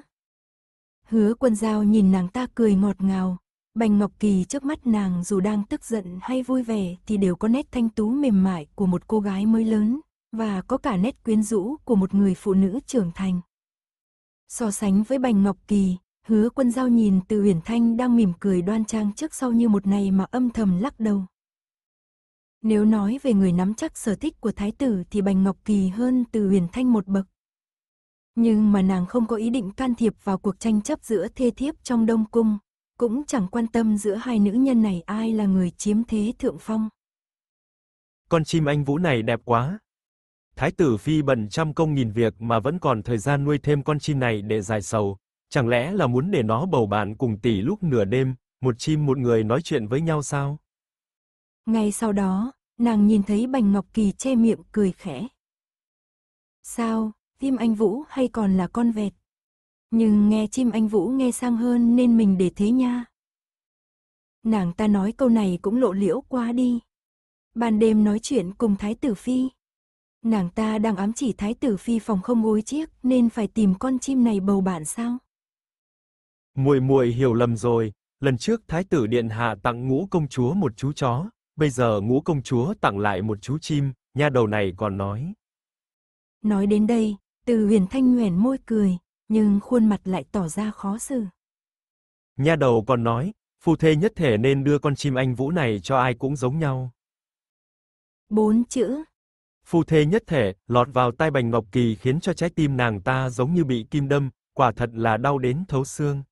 Hứa quân giao nhìn nàng ta cười ngọt ngào. Bành Ngọc Kỳ trước mắt nàng dù đang tức giận hay vui vẻ thì đều có nét thanh tú mềm mại của một cô gái mới lớn, và có cả nét quyến rũ của một người phụ nữ trưởng thành. So sánh với Bành Ngọc Kỳ, hứa quân giao nhìn từ huyền thanh đang mỉm cười đoan trang trước sau như một ngày mà âm thầm lắc đầu. Nếu nói về người nắm chắc sở thích của thái tử thì Bành Ngọc Kỳ hơn từ huyền thanh một bậc. Nhưng mà nàng không có ý định can thiệp vào cuộc tranh chấp giữa thê thiếp trong Đông Cung, cũng chẳng quan tâm giữa hai nữ nhân này ai là người chiếm thế thượng phong. Con chim anh Vũ này đẹp quá. Thái tử Phi bận trăm công nghìn việc mà vẫn còn thời gian nuôi thêm con chim này để giải sầu. Chẳng lẽ là muốn để nó bầu bạn cùng tỷ lúc nửa đêm, một chim một người nói chuyện với nhau sao? Ngay sau đó, nàng nhìn thấy Bành Ngọc Kỳ che miệng cười khẽ. Sao, tim anh Vũ hay còn là con vẹt. Nhưng nghe chim anh Vũ nghe sang hơn nên mình để thế nha. Nàng ta nói câu này cũng lộ liễu quá đi. Ban đêm nói chuyện cùng Thái Tử Phi. Nàng ta đang ám chỉ Thái Tử Phi phòng không gối chiếc nên phải tìm con chim này bầu bạn sao? Muội muội hiểu lầm rồi, lần trước Thái Tử Điện Hạ tặng ngũ công chúa một chú chó, bây giờ ngũ công chúa tặng lại một chú chim, nha đầu này còn nói. Nói đến đây, từ huyền thanh nhoẻn môi cười, nhưng khuôn mặt lại tỏ ra khó xử. Nha đầu còn nói, phu thê nhất thể nên đưa con chim anh vũ này cho ai cũng giống nhau. Bốn chữ. Phu thê nhất thể, lọt vào tai Bành Ngọc Kỳ khiến cho trái tim nàng ta giống như bị kim đâm, quả thật là đau đến thấu xương.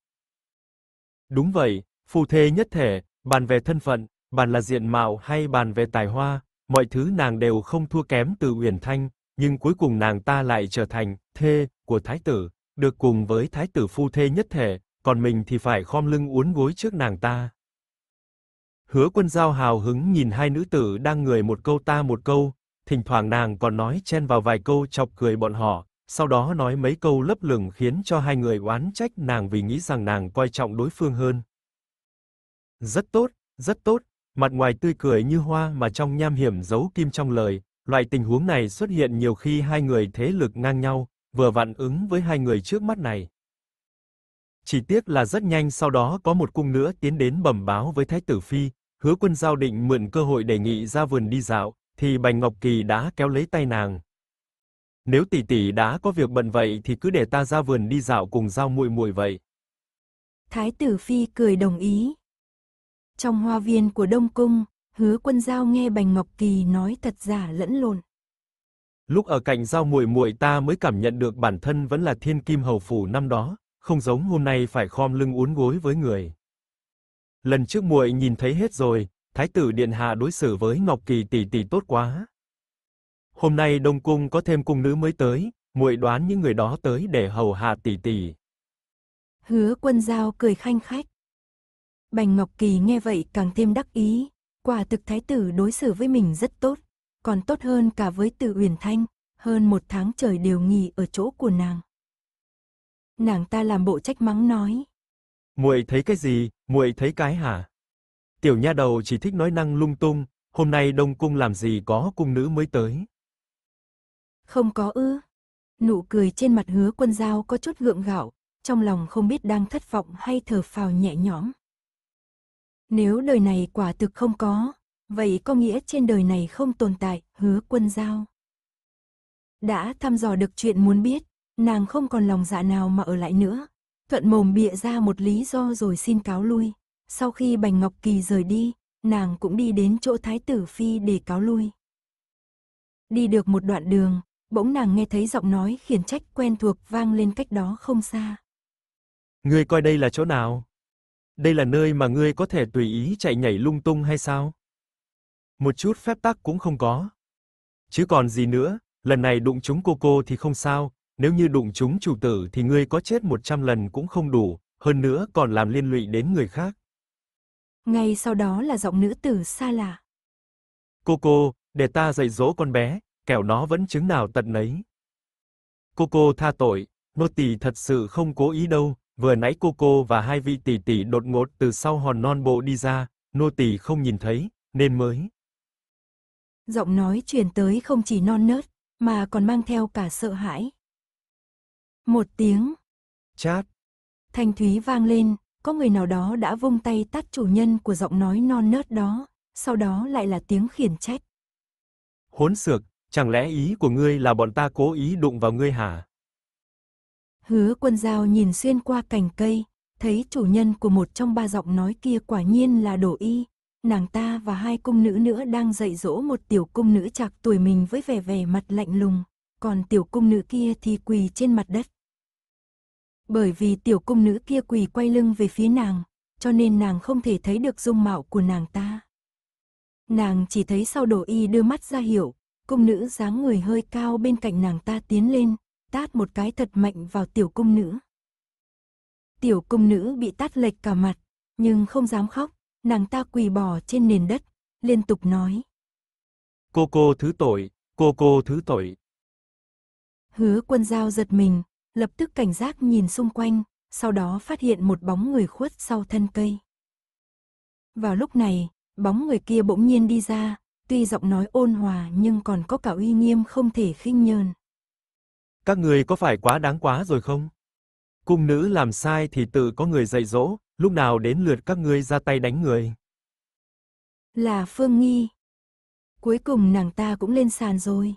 Đúng vậy, phu thê nhất thể, bàn về thân phận, bàn là diện mạo hay bàn về tài hoa, mọi thứ nàng đều không thua kém từ Huyền Thanh, nhưng cuối cùng nàng ta lại trở thành thê của thái tử, được cùng với thái tử phu thê nhất thể, còn mình thì phải khom lưng uốn gối trước nàng ta. Hứa Quân Dao hào hứng nhìn hai nữ tử đang người một câu ta một câu, thỉnh thoảng nàng còn nói chen vào vài câu chọc cười bọn họ, sau đó nói mấy câu lấp lửng khiến cho hai người oán trách nàng vì nghĩ rằng nàng coi trọng đối phương hơn. Rất tốt, rất tốt, mặt ngoài tươi cười như hoa mà trong nham hiểm giấu kim trong lời, Loại tình huống này xuất hiện nhiều khi hai người thế lực ngang nhau, vừa vặn ứng với hai người trước mắt này. Chỉ tiếc là rất nhanh sau đó có một cung nữa tiến đến bẩm báo với Thái tử phi, Hứa Quân giao định mượn cơ hội đề nghị ra vườn đi dạo, thì Bành Ngọc Kỳ đã kéo lấy tay nàng. Nếu tỷ tỷ đã có việc bận vậy thì cứ để ta ra vườn đi dạo cùng giao muội muội vậy. Thái tử phi cười đồng ý. Trong hoa viên của Đông cung, Hứa quân giao nghe Bành Ngọc Kỳ nói thật giả lẫn lộn. Lúc ở cạnh giao muội muội ta mới cảm nhận được bản thân vẫn là thiên kim hầu phủ năm đó, không giống hôm nay phải khom lưng uốn gối với người. Lần trước muội nhìn thấy hết rồi, thái tử điện hạ đối xử với Ngọc Kỳ tỷ tỷ tốt quá. Hôm nay Đông cung có thêm cung nữ mới tới, muội đoán những người đó tới để hầu hạ tỷ tỷ. Hứa Quân Giao cười khanh khách. Bành Ngọc Kỳ nghe vậy càng thêm đắc ý, Quả thực thái tử đối xử với mình rất tốt, còn tốt hơn cả với tử Uyển Thanh, hơn một tháng trời đều nghỉ ở chỗ của nàng. Nàng ta làm bộ trách mắng nói. Muội thấy cái gì, muội thấy cái hả? Tiểu nha đầu chỉ thích nói năng lung tung, hôm nay đông cung làm gì có cung nữ mới tới. Không có ư. Nụ cười trên mặt hứa quân giao có chút gượng gạo, trong lòng không biết đang thất vọng hay thở phào nhẹ nhõm. Nếu đời này quả thực không có, vậy có nghĩa trên đời này không tồn tại, hứa quân giao. Đã thăm dò được chuyện muốn biết, nàng không còn lòng dạ nào mà ở lại nữa. Thuận mồm bịa ra một lý do rồi xin cáo lui. Sau khi Bành Ngọc Kỳ rời đi, nàng cũng đi đến chỗ Thái Tử Phi để cáo lui. Đi được một đoạn đường, bỗng nàng nghe thấy giọng nói khiển trách quen thuộc vang lên cách đó không xa. Người coi đây là chỗ nào? Đây là nơi mà ngươi có thể tùy ý chạy nhảy lung tung hay sao? Một chút phép tắc cũng không có. Chứ còn gì nữa, lần này đụng chúng cô cô thì không sao, nếu như đụng chúng chủ tử thì ngươi có chết 100 lần cũng không đủ, hơn nữa còn làm liên lụy đến người khác. Ngay sau đó là giọng nữ tử xa lạ. Cô cô, để ta dạy dỗ con bé, kẻo nó vẫn chứng nào tật nấy. Cô cô tha tội, nô tỳ thật sự không cố ý đâu, Vừa nãy cô cô và hai vị tỷ tỷ đột ngột từ sau hòn non bộ đi ra, nô tỳ không nhìn thấy, nên mới. Giọng nói truyền tới không chỉ non nớt, mà còn mang theo cả sợ hãi. Một tiếng. Chát. Thanh thúy vang lên, có người nào đó đã vung tay tắt chủ nhân của giọng nói non nớt đó, sau đó lại là tiếng khiển trách. Hỗn xược, chẳng lẽ ý của ngươi là bọn ta cố ý đụng vào ngươi hả? Hứa quân dao nhìn xuyên qua cành cây, thấy chủ nhân của một trong ba giọng nói kia quả nhiên là đổ y. Nàng ta và hai cung nữ nữa đang dạy dỗ một tiểu cung nữ chạc tuổi mình với vẻ vẻ mặt lạnh lùng, còn tiểu cung nữ kia thì quỳ trên mặt đất. Bởi vì tiểu cung nữ kia quỳ quay lưng về phía nàng, cho nên nàng không thể thấy được dung mạo của nàng ta. Nàng chỉ thấy sau đổ y đưa mắt ra hiểu, cung nữ dáng người hơi cao bên cạnh nàng ta tiến lên, tát một cái thật mạnh vào tiểu cung nữ. Tiểu cung nữ bị tát lệch cả mặt, nhưng không dám khóc, nàng ta quỳ bò trên nền đất, liên tục nói. Cô cô thứ tội, cô cô thứ tội. Hứa quân dao giật mình, lập tức cảnh giác nhìn xung quanh, sau đó phát hiện một bóng người khuất sau thân cây. Vào lúc này, bóng người kia bỗng nhiên đi ra, tuy giọng nói ôn hòa nhưng còn có cả uy nghiêm không thể khinh nhờn. Các người có phải quá đáng quá rồi không? Cung nữ làm sai thì tự có người dạy dỗ, lúc nào đến lượt các ngươi ra tay đánh người. Là Phương Nghi. Cuối cùng nàng ta cũng lên sàn rồi.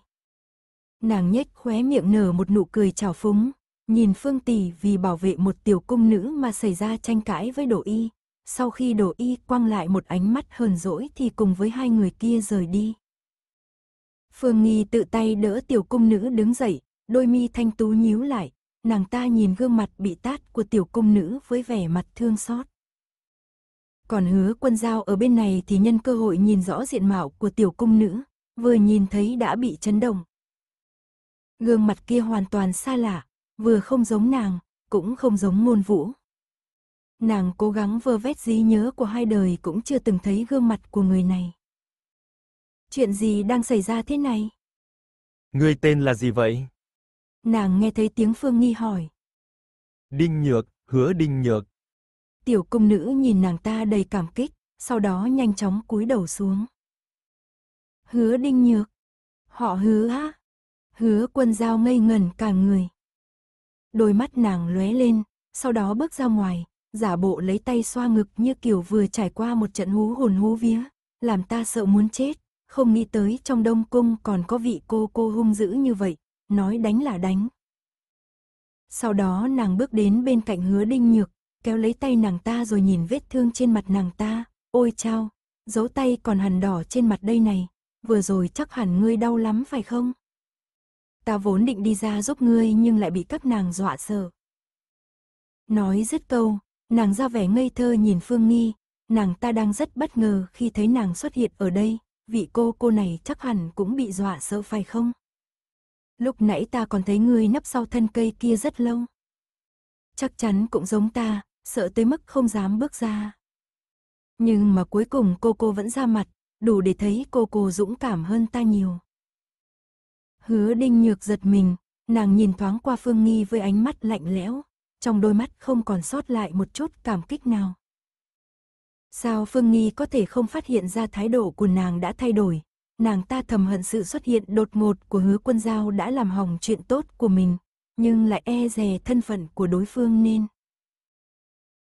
Nàng nhếch khóe miệng nở một nụ cười trào phúng, nhìn Phương Tỷ vì bảo vệ một tiểu cung nữ mà xảy ra tranh cãi với Đỗ Y. Sau khi Đỗ Y quăng lại một ánh mắt hờn dỗi thì cùng với hai người kia rời đi. Phương Nghi tự tay đỡ tiểu cung nữ đứng dậy, đôi mi thanh tú nhíu lại, nàng ta nhìn gương mặt bị tát của tiểu công nữ với vẻ mặt thương xót. Còn hứa quân giao ở bên này thì nhân cơ hội nhìn rõ diện mạo của tiểu công nữ, vừa nhìn thấy đã bị chấn động. Gương mặt kia hoàn toàn xa lạ, vừa không giống nàng, cũng không giống ngôn vũ. Nàng cố gắng vơ vét dí nhớ của hai đời cũng chưa từng thấy gương mặt của người này. Chuyện gì đang xảy ra thế này? Người tên là gì vậy? Nàng nghe thấy tiếng Phương Nghi hỏi. Đinh nhược, hứa đinh nhược. Tiểu công nữ nhìn nàng ta đầy cảm kích, sau đó nhanh chóng cúi đầu xuống. Hứa đinh nhược. Họ hứa á. Hứa quân dao ngây ngẩn cả người. Đôi mắt nàng lóe lên, sau đó bước ra ngoài, giả bộ lấy tay xoa ngực như kiểu vừa trải qua một trận hú hồn hú vía, làm ta sợ muốn chết, không nghĩ tới trong đông cung còn có vị cô cô hung dữ như vậy, nói đánh là đánh. Sau đó nàng bước đến bên cạnh hứa đinh nhược, kéo lấy tay nàng ta rồi nhìn vết thương trên mặt nàng ta, ôi chao, dấu tay còn hằn đỏ trên mặt đây này, vừa rồi chắc hẳn ngươi đau lắm phải không? Ta vốn định đi ra giúp ngươi nhưng lại bị các nàng dọa sợ. Nói dứt câu, nàng ra vẻ ngây thơ nhìn Phương Nghi, nàng ta đang rất bất ngờ khi thấy nàng xuất hiện ở đây, vị cô cô này chắc hẳn cũng bị dọa sợ phải không? Lúc nãy ta còn thấy ngươi nấp sau thân cây kia rất lâu. Chắc chắn cũng giống ta, sợ tới mức không dám bước ra. Nhưng mà cuối cùng cô cô vẫn ra mặt, đủ để thấy cô cô dũng cảm hơn ta nhiều. Hứa đinh nhược giật mình, nàng nhìn thoáng qua Phương Nghi với ánh mắt lạnh lẽo, trong đôi mắt không còn sót lại một chút cảm kích nào. Sao Phương Nghi có thể không phát hiện ra thái độ của nàng đã thay đổi, nàng ta thầm hận sự xuất hiện đột ngột của hứa quân giao đã làm hỏng chuyện tốt của mình, nhưng lại e rè thân phận của đối phương nên.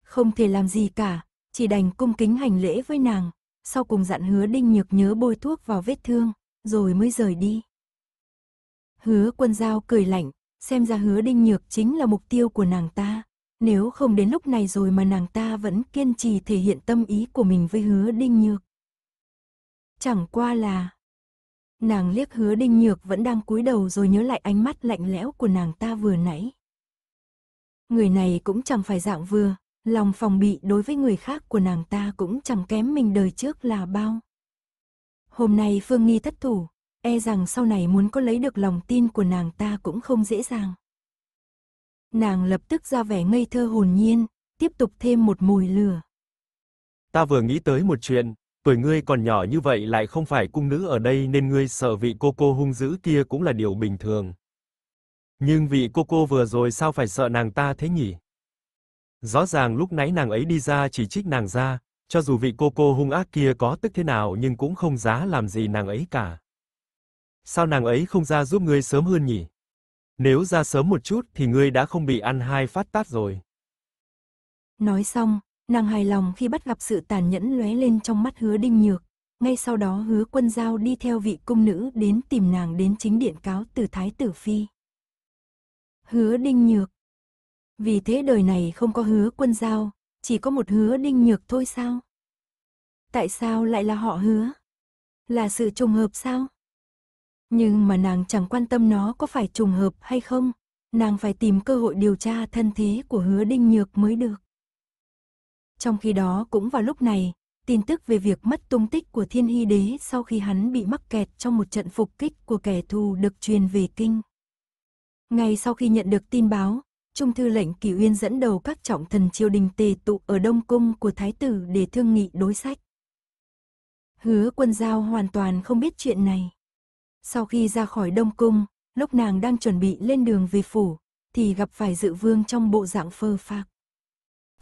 Không thể làm gì cả, chỉ đành cung kính hành lễ với nàng, sau cùng dặn hứa đinh nhược nhớ bôi thuốc vào vết thương, rồi mới rời đi. Hứa quân giao cười lạnh, xem ra hứa đinh nhược chính là mục tiêu của nàng ta. Nếu không đến lúc này rồi mà nàng ta vẫn kiên trì thể hiện tâm ý của mình với hứa đinh nhược. Chẳng qua là, Nàng liếc hứa đinh nhược vẫn đang cúi đầu rồi nhớ lại ánh mắt lạnh lẽo của nàng ta vừa nãy. Người này cũng chẳng phải dạng vừa, lòng phòng bị đối với người khác của nàng ta cũng chẳng kém mình đời trước là bao. Hôm nay Phương Nghi thất thủ, e rằng sau này muốn có lấy được lòng tin của nàng ta cũng không dễ dàng. Nàng lập tức ra vẻ ngây thơ hồn nhiên, tiếp tục thêm một mùi lửa. Ta vừa nghĩ tới một chuyện, tuổi ngươi còn nhỏ như vậy lại không phải cung nữ ở đây nên ngươi sợ vị cô cô hung dữ kia cũng là điều bình thường. Nhưng vị cô cô vừa rồi sao phải sợ nàng ta thế nhỉ? Rõ ràng lúc nãy nàng ấy đi ra chỉ trích nàng ra, cho dù vị cô cô hung ác kia có tức thế nào nhưng cũng không giá làm gì nàng ấy cả. Sao nàng ấy không ra giúp ngươi sớm hơn nhỉ? Nếu ra sớm một chút thì ngươi đã không bị ăn hai phát tát rồi. Nói xong, Nàng hài lòng khi bắt gặp sự tàn nhẫn lóe lên trong mắt hứa đinh nhược. Ngay sau đó hứa quân giao đi theo vị cung nữ đến tìm nàng đến chính điện cáo từ Thái Tử Phi. Hứa đinh nhược. Vì thế đời này không có hứa quân giao, chỉ có một hứa đinh nhược thôi sao? Tại sao lại là họ hứa? Là sự trùng hợp sao? Nhưng mà nàng chẳng quan tâm nó có phải trùng hợp hay không, nàng phải tìm cơ hội điều tra thân thế của hứa đinh nhược mới được. Trong khi đó cũng vào lúc này, tin tức về việc mất tung tích của thiên hy đế sau khi hắn bị mắc kẹt trong một trận phục kích của kẻ thù được truyền về kinh. Ngay sau khi nhận được tin báo, Trung thư lệnh Kỳ Uyên dẫn đầu các trọng thần triều đình tề tụ ở Đông Cung của Thái tử để thương nghị đối sách. Hứa quân giao hoàn toàn không biết chuyện này. Sau khi ra khỏi Đông Cung, lúc nàng đang chuẩn bị lên đường về phủ, thì gặp phải dự vương trong bộ dạng phơ phạc